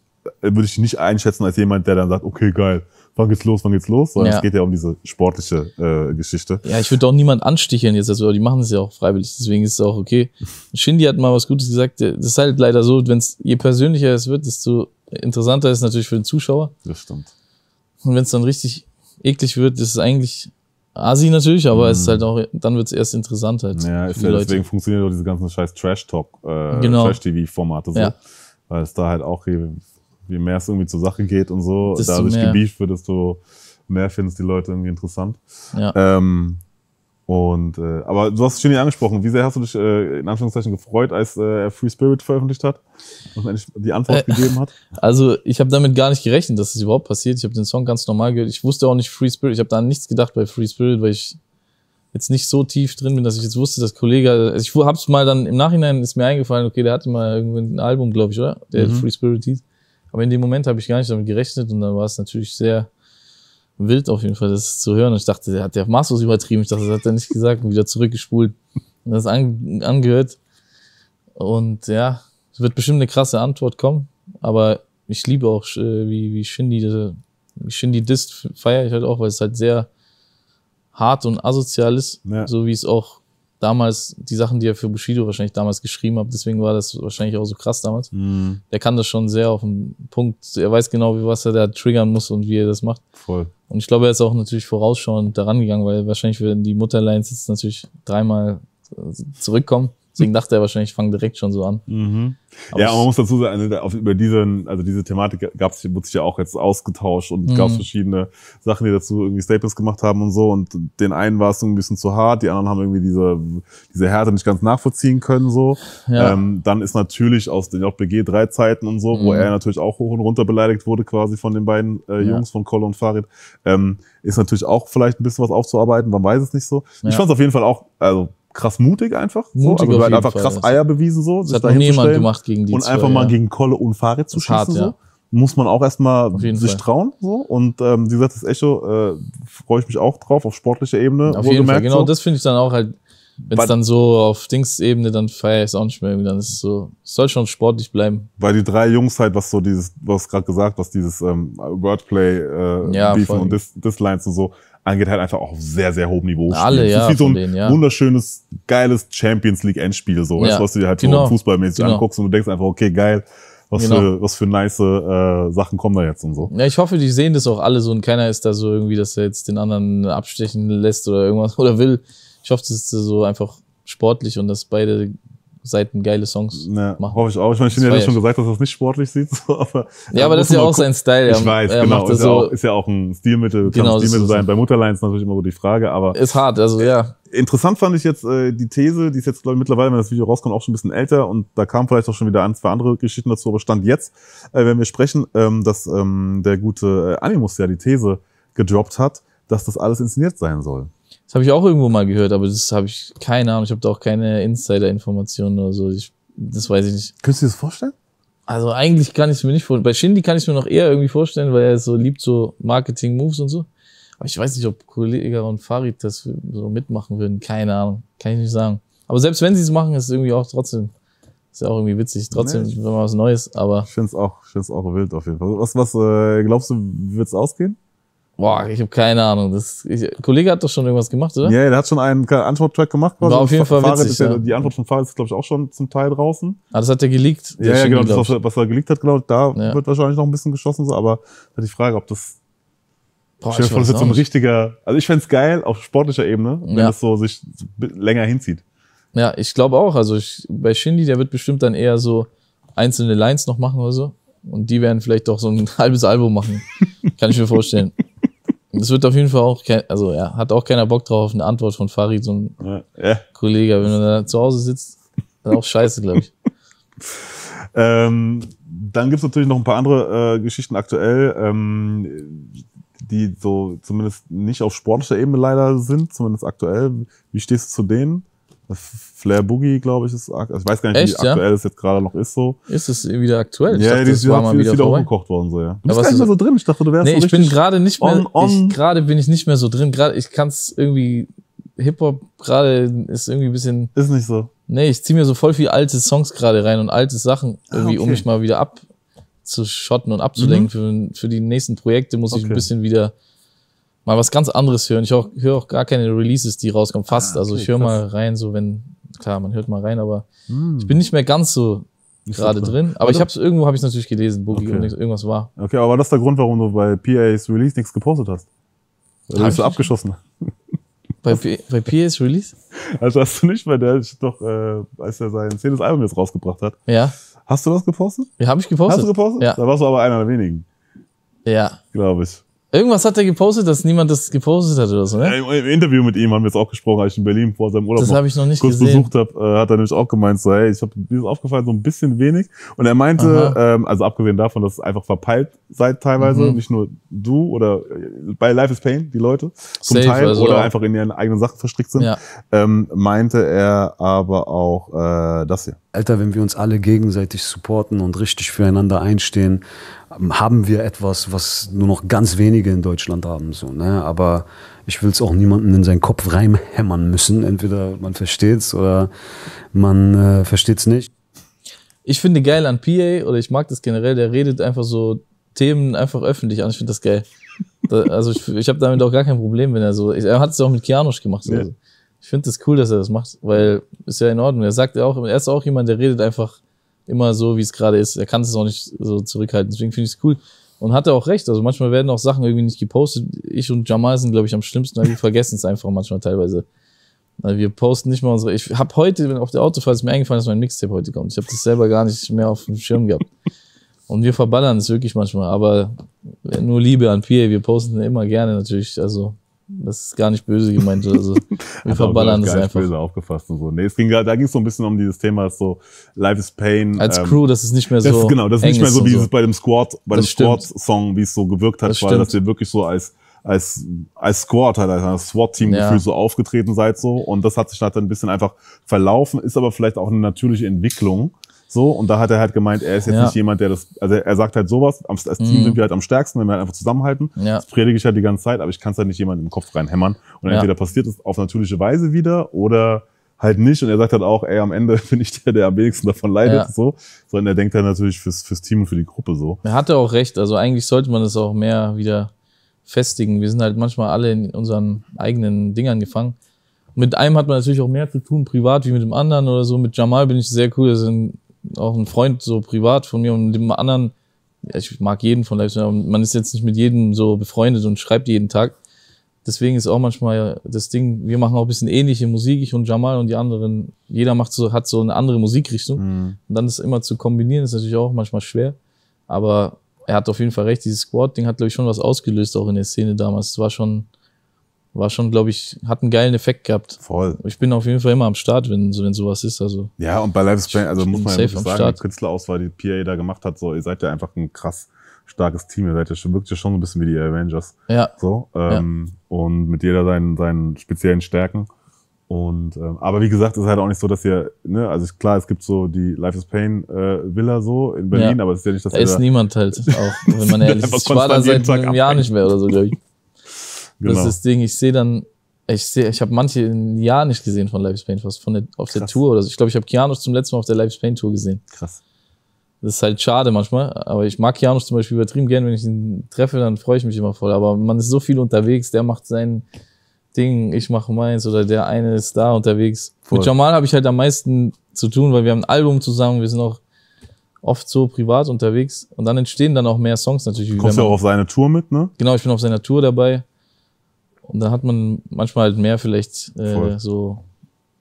würde ich nicht einschätzen als jemand, der dann sagt, okay, geil, wann geht's los, wann geht's los, sondern ja. es geht ja um diese sportliche äh, Geschichte. Ja, ich würde auch niemand ansticheln jetzt, also die machen es ja auch freiwillig, deswegen ist es auch okay. Shindy hat mal was Gutes gesagt, das ist halt leider so, wenn es je persönlicher es wird, desto interessanter ist es natürlich für den Zuschauer. Das stimmt. Und wenn es dann richtig eklig wird, das ist eigentlich Asi natürlich, aber mhm. es ist mhm. halt auch, dann wird es erst interessant halt. Ja, ist ja deswegen funktionieren auch diese ganzen scheiß Trash-Talk, äh, genau. Trash-TV-Formate so. Ja. Weil es da halt auch, je, je, mehr es irgendwie zur Sache geht und so, desto dadurch gebieft wird, desto mehr findest die Leute irgendwie interessant. Ja. Ähm, und, äh, aber du hast es schon nicht angesprochen. Wie sehr hast du dich äh, in Anführungszeichen gefreut, als äh, Free Spirit veröffentlicht hat und endlich die Antwort äh, gegeben hat? Also, ich habe damit gar nicht gerechnet, dass es überhaupt passiert. Ich habe den Song ganz normal gehört. Ich wusste auch nicht Free Spirit. Ich habe da an nichts gedacht bei Free Spirit, weil ich jetzt nicht so tief drin bin, dass ich jetzt wusste, dass Kollege. Also ich habe es mal dann im Nachhinein ist mir eingefallen, okay, der hatte mal irgendwie ein Album, glaube ich, oder? Der mhm. Free Spirit hieß. Aber in dem Moment habe ich gar nicht damit gerechnet und dann war es natürlich sehr wild auf jeden Fall, das zu hören. Und ich dachte, der hat ja maßlos übertrieben. Ich dachte, das hat er nicht gesagt und wieder zurückgespult und das an, angehört. Und ja, es wird bestimmt eine krasse Antwort kommen. Aber ich liebe auch, äh, wie, wie Shindy, äh, wie Shindy Dist feiere ich halt auch, weil es halt sehr hart und asozial ist. Ja. So wie es auch damals, die Sachen, die er für Bushido wahrscheinlich damals geschrieben hat, deswegen war das wahrscheinlich auch so krass damals. Mhm. Der kann das schon sehr auf den Punkt. Er weiß genau, wie was er da triggern muss und wie er das macht. Voll. Und ich glaube, er ist auch natürlich vorausschauend daran gegangen, weil wahrscheinlich werden die Mutterlines jetzt natürlich dreimal äh, zurückkommen. Deswegen dachte er wahrscheinlich, ich fange direkt schon so an. Mhm. Ja, man muss dazu sagen, also über diesen, also diese Thematik gab's, wurde sich ja auch jetzt ausgetauscht und mhm. gab's verschiedene Sachen, die dazu irgendwie Statements gemacht haben und so. Und den einen war es ein bisschen zu hart, die anderen haben irgendwie diese, diese Härte nicht ganz nachvollziehen können, so. Ja. Ähm, dann ist natürlich aus den JBG drei Zeiten und so, mhm. wo er natürlich auch hoch und runter beleidigt wurde, quasi von den beiden äh, Jungs, ja. von Kolle und Farid, ähm, ist natürlich auch vielleicht ein bisschen was aufzuarbeiten, man weiß es nicht so. Ja. Ich fand's auf jeden Fall auch, also krass mutig einfach. Mutig so, also aber halt einfach Fall, krass Eier bewiesen so. Das hat noch niemand gemacht gegen die Und zwei, einfach mal gegen Kolle und Fahrrad zu schießen hart, so. Ja. Muss man auch erstmal sich Fall. trauen so. Und ähm, wie gesagt, das Echo äh, freue ich mich auch drauf auf sportlicher Ebene. Auf jeden Fall, genau. So. Das finde ich dann auch halt, wenn es dann so auf Dings-Ebene dann feier ist auch nicht mehr, dann ist es so, es soll schon sportlich bleiben. Weil die drei Jungs halt, was so dieses, was gerade gesagt, was dieses ähm, Wordplay, äh, ja, Beefen und Dislines und so angeht, halt einfach auch auf sehr, sehr hohem Niveau spielen. Alle, ja, das ist wie so ein denen, ja. wunderschönes, geiles Champions League Endspiel, so, ja. weißt, was du dir halt genau. so fußballmäßig genau. anguckst und du denkst einfach, okay, geil, was genau. für, was für nice äh, Sachen kommen da jetzt und so. Ja, ich hoffe, die sehen das auch alle so und keiner ist da so irgendwie, dass er jetzt den anderen abstechen lässt oder irgendwas oder will. Ich hoffe, das ist so einfach sportlich und dass beide Seiten geile Songs ne, machen. Hoffe ich auch. Ich meine, ich finde, er hat schon gesagt, dass das nicht sportlich sieht. So, aber, ja, äh, aber das ist ja auch sein Style. Ich weiß, er genau. Ist, so ja auch, ist ja auch ein Stilmittel, genau, kann ein Stilmittel sein. Bei Mutterlein ist natürlich immer so die Frage, aber. Ist hart, also ja. Äh, interessant fand ich jetzt äh, die These, die ist jetzt, glaube ich, mittlerweile, wenn das Video rauskommt, auch schon ein bisschen älter und da kam vielleicht auch schon wieder ein, zwei andere Geschichten dazu, aber stand jetzt, äh, wenn wir sprechen, ähm, dass ähm, der gute äh, Animus ja die These gedroppt hat, dass das alles inszeniert sein soll. Das habe ich auch irgendwo mal gehört, aber das habe ich keine Ahnung. Ich habe da auch keine Insider-Informationen oder so. Ich, das weiß ich nicht. Könntest du dir das vorstellen? Also eigentlich kann ich es mir nicht vorstellen. Bei Shindy kann ich es mir noch eher irgendwie vorstellen, weil er so liebt so Marketing-Moves und so. Aber ich weiß nicht, ob Kollege und Farid das so mitmachen würden. Keine Ahnung. Kann ich nicht sagen. Aber selbst wenn sie es machen, ist es irgendwie auch trotzdem ist ja auch irgendwie witzig. Trotzdem, nee. wenn man was Neues, aber. Ich finde es auch, ich find's auch wild auf jeden Fall. Was, was äh, glaubst du, wird's ausgehen? Boah, ich habe keine Ahnung. Das, ich, Kollege hat doch schon irgendwas gemacht, oder? Ja, yeah, der hat schon einen Antwort-Track gemacht. Quasi. War auf jeden Fall Fahrrad witzig, ja, ja. Die Antwort von Fahrrad ist, glaube ich, auch schon zum Teil draußen. Ah, das hat der geleakt. Ja, ja genau, das, was er geleakt hat, genau, da ja. wird wahrscheinlich noch ein bisschen geschossen, so, aber halt die Frage, ob das Boah, ich vor, das ist jetzt so ein richtiger, also ich fände geil auf sportlicher Ebene, wenn ja. das so sich länger hinzieht. Ja, ich glaube auch. Also ich, bei Shindy, der wird bestimmt dann eher so einzelne Lines noch machen oder so. Und die werden vielleicht doch so ein halbes Album machen. Kann ich mir vorstellen es wird auf jeden Fall auch, kein, also ja, hat auch keiner Bock drauf auf eine Antwort von Farid, so ein ja, ja. Kollege, wenn du da zu Hause sitzt, dann auch scheiße, glaube ich. ähm, dann gibt's natürlich noch ein paar andere äh, Geschichten aktuell, ähm, die so zumindest nicht auf sportlicher Ebene leider sind, zumindest aktuell. Wie stehst du zu denen? Das Flair Boogie, glaube ich, ist also ich weiß gar nicht, Echt, wie aktuell ja? es jetzt gerade noch ist so. Ist es wieder aktuell? Ich ja, dachte, die ist wieder, wieder, wieder umgekocht worden so, ja. Du bist ja, gar nicht mehr so drin, ich dachte, du wärst nee, so ich bin gerade nicht mehr gerade bin ich nicht mehr so drin, gerade ich kann es irgendwie Hip-Hop gerade ist irgendwie ein bisschen Ist nicht so. Nee, ich ziehe mir so voll viel alte Songs gerade rein und alte Sachen ah, irgendwie, ah, okay. um mich mal wieder abzuschotten und abzulenken. Mhm. Für, für die nächsten Projekte muss okay. ich ein bisschen wieder mal was ganz anderes hören. Ich höre auch gar keine Releases, die rauskommen, fast. Ah, okay, also ich höre mal rein, so wenn klar, man hört mal rein, aber mm. ich bin nicht mehr ganz so gerade drin. Aber ich habe es irgendwo habe ich natürlich gelesen, Boogie okay. irgendwas war. Okay, aber das ist der Grund, warum du bei PA's Release nichts gepostet hast. du bist so abgeschossen. Bei, bei PA's Release? Also hast du nicht weil der doch, äh, als er sein zehntes Album jetzt rausgebracht hat. Ja. Hast du das gepostet? Ja, habe ich gepostet. Hast du gepostet? Ja. Da warst du aber einer der wenigen. Ja. Glaube ich. Irgendwas hat er gepostet, dass niemand das gepostet hat oder so, ne? Ja, Im Interview mit ihm haben wir jetzt auch gesprochen, als ich in Berlin vor seinem Urlaub das hab ich noch nicht kurz gesehen. besucht habe, äh, hat er nämlich auch gemeint, so, hey, ich habe mir ist aufgefallen, so ein bisschen wenig. Und er meinte, ähm, also abgesehen davon, dass es einfach verpeilt seid teilweise, mhm. nicht nur du oder äh, bei Life is Pain, die Leute zum Safe, Teil also oder auch. einfach in ihren eigenen Sachen verstrickt sind, ja. ähm, meinte er aber auch äh, das hier. Alter, wenn wir uns alle gegenseitig supporten und richtig füreinander einstehen, haben wir etwas, was nur noch ganz wenige in Deutschland haben. So, ne? Aber ich will es auch niemanden in seinen Kopf reinhämmern müssen. Entweder man versteht es oder man äh, versteht es nicht. Ich finde geil an PA oder ich mag das generell, der redet einfach so Themen einfach öffentlich an. Ich finde das geil. Da, also ich, ich habe damit auch gar kein Problem, wenn er so. Ich, er hat es auch mit Kianosch gemacht. Ja. Ich finde das cool, dass er das macht, weil ist ja in Ordnung. Er sagt ja auch, er ist auch jemand, der redet einfach immer so, wie es gerade ist. Er kann es auch nicht so zurückhalten. Deswegen finde ich es cool. Und hat er auch recht. Also manchmal werden auch Sachen irgendwie nicht gepostet. Ich und Jamal sind, glaube ich, am schlimmsten, weil wir vergessen es einfach manchmal teilweise. Also wir posten nicht mal unsere. Ich habe heute auf der Autofahrt ist mir eingefallen, dass mein Mixtape heute kommt. Ich habe das selber gar nicht mehr auf dem Schirm gehabt. Und wir verballern es wirklich manchmal, aber nur Liebe an Pierre. Wir posten immer gerne natürlich. Also das ist gar nicht böse gemeint. Also, wir verballern das einfach. böse aufgefasst und so. Nee, es ging, da ging es so ein bisschen um dieses Thema, so Life is Pain. Als ähm, Crew, das ist nicht mehr so. Das genau, das ist nicht mehr so, wie so. es bei dem Squad, bei das dem Squad-Song, wie es so gewirkt hat, das weil dass wir wirklich so als als, als Squad, halt, als SWAT-Team-Gefühl ja. so aufgetreten seid so. Und das hat sich halt dann ein bisschen einfach verlaufen, ist aber vielleicht auch eine natürliche Entwicklung. So, und da hat er halt gemeint, er ist jetzt ja. nicht jemand, der das, also er sagt halt sowas, als Team mhm. sind wir halt am stärksten, wenn wir halt einfach zusammenhalten. Ja. Das predige ich halt die ganze Zeit, aber ich kann es halt nicht jemandem im Kopf reinhämmern. Und ja. entweder passiert es auf natürliche Weise wieder oder halt nicht. Und er sagt halt auch, ey, am Ende bin ich der, der am wenigsten davon leidet, ja. so. Sondern er denkt dann halt natürlich fürs, fürs Team und für die Gruppe so. Er hatte auch recht. Also eigentlich sollte man das auch mehr wieder festigen. Wir sind halt manchmal alle in unseren eigenen Dingern gefangen mit einem hat man natürlich auch mehr zu tun, privat wie mit dem anderen oder so. Mit Jamal bin ich sehr cool. Das ist ein auch ein Freund so privat von mir und dem anderen, ich mag jeden von Leipzig, aber man ist jetzt nicht mit jedem so befreundet und schreibt jeden Tag. Deswegen ist auch manchmal das Ding, wir machen auch ein bisschen ähnliche Musik, ich und Jamal und die anderen. Jeder macht so, hat so eine andere Musikrichtung. Mhm. Und dann das immer zu kombinieren, ist natürlich auch manchmal schwer. Aber er hat auf jeden Fall recht, dieses Squad-Ding hat, glaube ich, schon was ausgelöst, auch in der Szene damals. Es war schon, war schon, glaube ich, hat einen geilen Effekt gehabt. Voll. Ich bin auf jeden Fall immer am Start, wenn, wenn sowas ist. Also ja, und bei Live Spain, also muss man ja sagen, Start. die Künstlerauswahl, die PA da gemacht hat, so, ihr seid ja einfach ein krass starkes Team. Ihr seid ja schon, wirklich schon ein bisschen wie die Avengers. Ja. So, ähm, ja. Und mit jeder seinen, seinen speziellen Stärken. Und ähm, aber wie gesagt, ist halt auch nicht so, dass ihr, ne, also klar, es gibt so die Life is Pain äh, Villa so in Berlin, ja. aber es ist ja nicht, dass da ist da niemand halt auch, wenn man ehrlich ist. Ich war da seit einem Jahr nicht mehr oder so, glaube ich. Genau. Das ist das Ding. Ich sehe dann, ich sehe, ich habe manche ein Jahr nicht gesehen von Life is fast von der, auf Krass. der Tour oder so. Ich glaube, ich habe Keanu zum letzten Mal auf der Life is Tour gesehen. Krass. Das ist halt schade manchmal, aber ich mag Janus zum Beispiel übertrieben gern, wenn ich ihn treffe, dann freue ich mich immer voll. Aber man ist so viel unterwegs, der macht sein Ding, ich mache meins oder der eine ist da unterwegs. Voll. Mit Jamal habe ich halt am meisten zu tun, weil wir haben ein Album zusammen, wir sind auch oft so privat unterwegs und dann entstehen dann auch mehr Songs natürlich. Du kommst ja auch auf seine Tour mit, ne? Genau, ich bin auf seiner Tour dabei. Und dann hat man manchmal halt mehr vielleicht äh, so.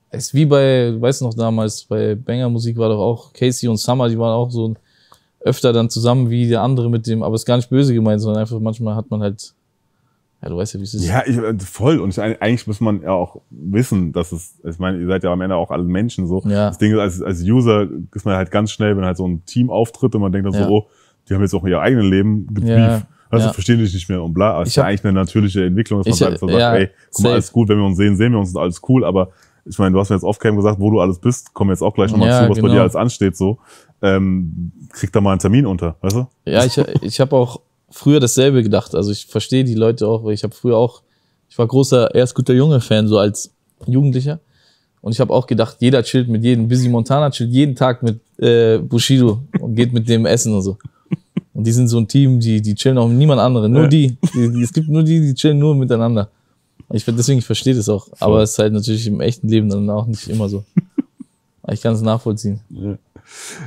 Es ist wie bei, weißt du noch damals, bei Banger Musik war doch auch Casey und Summer, die waren auch so öfter dann zusammen wie der andere mit dem, aber es ist gar nicht böse gemeint, sondern einfach manchmal hat man halt ja, du weißt ja, wie es ist. Ja, ich, äh, voll. Und ich, eigentlich muss man ja auch wissen, dass es, ich meine, ihr seid ja am Ende auch alle Menschen so. Ja. Das Ding ist, als, als User ist man halt ganz schnell, wenn halt so ein Team auftritt und man denkt dann ja. so, oh, die haben jetzt auch ihr eigenes Leben gebrieft. Ja. Also ja. verstehen dich nicht mehr und bla. Aber ist ja eigentlich eine natürliche Entwicklung, dass man ich, halt so sagt, ja, ey, guck mal, alles gut, wenn wir uns sehen, sehen wir uns, ist alles cool, aber ich meine, du hast mir jetzt off-cam gesagt, wo du alles bist, komm jetzt auch gleich nochmal ja, zu, was genau. bei dir genau. alles ansteht, so. Ähm, krieg da mal einen Termin unter, weißt du? Ja, ich, ich habe auch früher dasselbe gedacht. Also ich verstehe die Leute auch, weil ich habe früher auch, ich war großer erst guter Junge-Fan, so als Jugendlicher. Und ich habe auch gedacht, jeder chillt mit jedem. Busy Montana chillt jeden Tag mit äh, Bushido und geht mit dem essen und so. Und die sind so ein Team, die, die chillen auch mit niemand anderem. Nur ja. die. die. Es gibt nur die, die chillen nur miteinander. Ich, deswegen, ich verstehe das auch. Voll. Aber es ist halt natürlich im echten Leben dann auch nicht immer so. ich kann es nachvollziehen. Ja.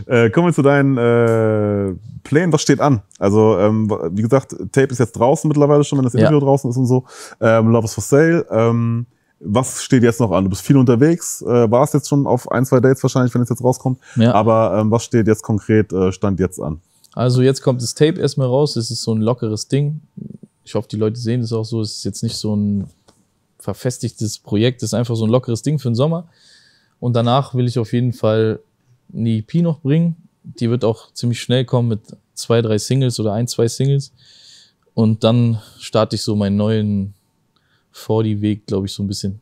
Äh, kommen wir zu deinen äh, Plänen. Was steht an? Also, ähm, wie gesagt, Tape ist jetzt draußen mittlerweile schon, wenn das Interview ja. draußen ist und so. Ähm, Love is for Sale. Ähm, was steht jetzt noch an? Du bist viel unterwegs, äh, warst jetzt schon auf ein, zwei Dates wahrscheinlich, wenn es jetzt rauskommt. Ja. Aber ähm, was steht jetzt konkret, äh, stand jetzt an? Also jetzt kommt das Tape erstmal raus. Es ist so ein lockeres Ding. Ich hoffe, die Leute sehen das auch so. Es ist jetzt nicht so ein verfestigtes Projekt. Es ist einfach so ein lockeres Ding für den Sommer. Und danach will ich auf jeden Fall eine EP noch bringen. Die wird auch ziemlich schnell kommen mit zwei, drei Singles oder ein, zwei Singles. Und dann starte ich so meinen neuen 40-Weg, glaube ich, so ein bisschen.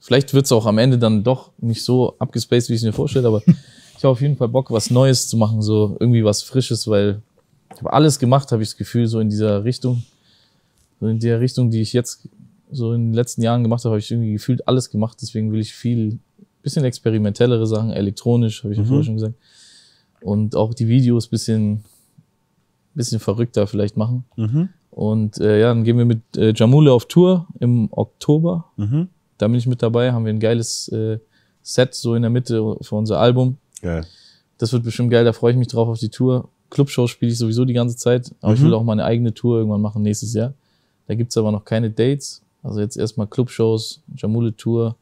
Vielleicht wird es auch am Ende dann doch nicht so abgespaced, wie ich es mir vorstelle, aber ich habe auf jeden Fall Bock, was Neues zu machen, so irgendwie was Frisches, weil ich habe alles gemacht, habe ich das Gefühl, so in dieser Richtung, so in der Richtung, die ich jetzt so in den letzten Jahren gemacht habe, habe ich irgendwie gefühlt alles gemacht. Deswegen will ich viel, bisschen experimentellere Sachen, elektronisch, habe ich mhm. ja vorher mhm. schon gesagt. Und auch die Videos bisschen, bisschen verrückter vielleicht machen. Mhm. Und äh, ja, dann gehen wir mit äh, Jamule auf Tour im Oktober. Mhm. Da bin ich mit dabei, haben wir ein geiles äh, Set so in der Mitte für unser Album. Geil. Das wird bestimmt geil, da freue ich mich drauf auf die Tour. Clubshow spiele ich sowieso die ganze Zeit, aber mhm. ich will mhm. auch meine eigene Tour irgendwann machen nächstes Jahr. Da gibt es aber noch keine Dates. Also jetzt erstmal Clubshows, Jamule Tour,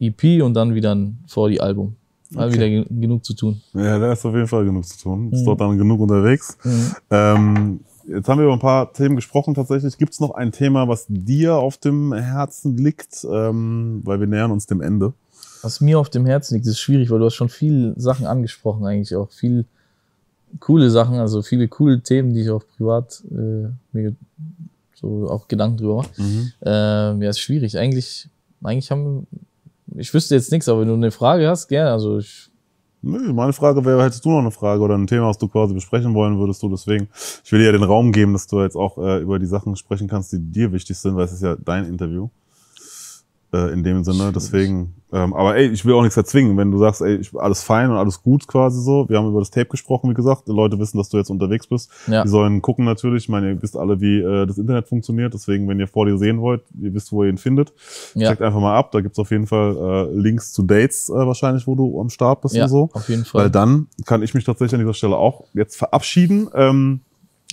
EP und dann wieder ein 4D-Album. Mal okay. wieder genug zu tun. Ja, da ist auf jeden Fall genug zu tun. Ist mhm. dort dann genug unterwegs. Mhm. Ähm, jetzt haben wir über ein paar Themen gesprochen tatsächlich. Gibt es noch ein Thema, was dir auf dem Herzen liegt? Ähm, weil wir nähern uns dem Ende was mir auf dem Herzen liegt, ist schwierig, weil du hast schon viele Sachen angesprochen, eigentlich auch viel coole Sachen, also viele coole Themen, die ich auch privat äh, mir so auch Gedanken drüber mache. Mhm. Ähm, ja, ist schwierig. Eigentlich, eigentlich haben ich wüsste jetzt nichts, aber wenn du eine Frage hast, gerne. Also ich Nö, meine Frage wäre, hättest du noch eine Frage oder ein Thema, was du quasi besprechen wollen würdest du? Deswegen, ich will dir ja den Raum geben, dass du jetzt auch äh, über die Sachen sprechen kannst, die dir wichtig sind, weil es ist ja dein Interview äh, in dem Sinne. Deswegen, ähm, aber ey, ich will auch nichts erzwingen. Wenn du sagst, ey, ich, alles fein und alles gut quasi so. Wir haben über das Tape gesprochen, wie gesagt. Die Leute wissen, dass du jetzt unterwegs bist. Ja. Die sollen gucken natürlich. Ich meine, ihr wisst alle, wie äh, das Internet funktioniert. Deswegen, wenn ihr vor dir sehen wollt, ihr wisst, wo ihr ihn findet. Ja. Checkt einfach mal ab. Da gibt's auf jeden Fall äh, Links zu Dates äh, wahrscheinlich, wo du am Start bist ja, und so. Auf jeden Fall. Weil dann kann ich mich tatsächlich an dieser Stelle auch jetzt verabschieden. Ähm,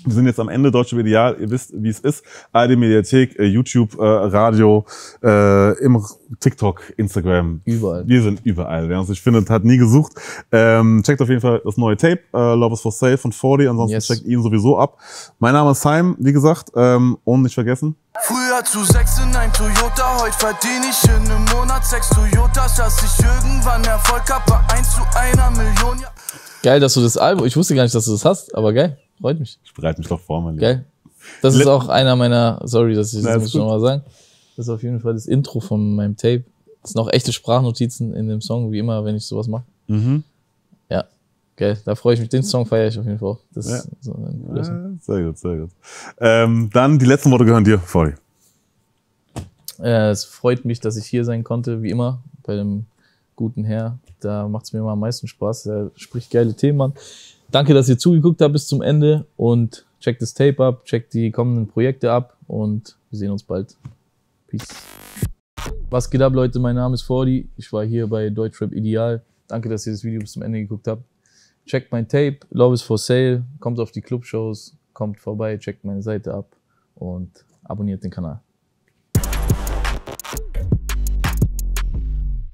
wir sind jetzt am Ende Deutsche Medial, ihr wisst, wie es ist. ARD Mediathek, äh, YouTube, äh, Radio, äh, im TikTok, Instagram. Überall. Wir sind überall. Wer uns nicht findet, hat nie gesucht. Ähm, checkt auf jeden Fall das neue Tape, Love is for Sale von 40. Ansonsten yes. checkt ihn sowieso ab. Mein Name ist Heim, wie gesagt. Ähm, und nicht vergessen. Früher zu sechs in einem Toyota, heute verdiene ich in einem Monat sechs Toyotas, dass ich irgendwann Erfolg habe, eins zu einer Million. Geil, dass du das Album, ich wusste gar nicht, dass du das hast, aber geil, freut mich. Ich bereite mich doch vor, mein Lieber. Geil. Das ist auch einer meiner, sorry, dass ich das Nein, muss nochmal sagen. Das ist auf jeden Fall das Intro von meinem Tape. Das sind auch echte Sprachnotizen in dem Song, wie immer, wenn ich sowas mache. Mhm. Ja, geil. Da freue ich mich. Den Song feiere ich auf jeden Fall. Das ja. ist so ein cooler Sehr gut, sehr gut. Ähm, dann die letzten Worte gehören dir, Fabi. Äh, es freut mich, dass ich hier sein konnte, wie immer, bei dem guten Herr da macht es mir immer am meisten Spaß. Er spricht geile Themen an. Danke, dass ihr zugeguckt habt bis zum Ende und checkt das Tape ab, checkt die kommenden Projekte ab und wir sehen uns bald. Peace. Was geht ab, Leute? Mein Name ist Fordy. Ich war hier bei Deutschrap Ideal. Danke, dass ihr das Video bis zum Ende geguckt habt. Checkt mein Tape, Love is for Sale. Kommt auf die Clubshows, kommt vorbei, checkt meine Seite ab und abonniert den Kanal.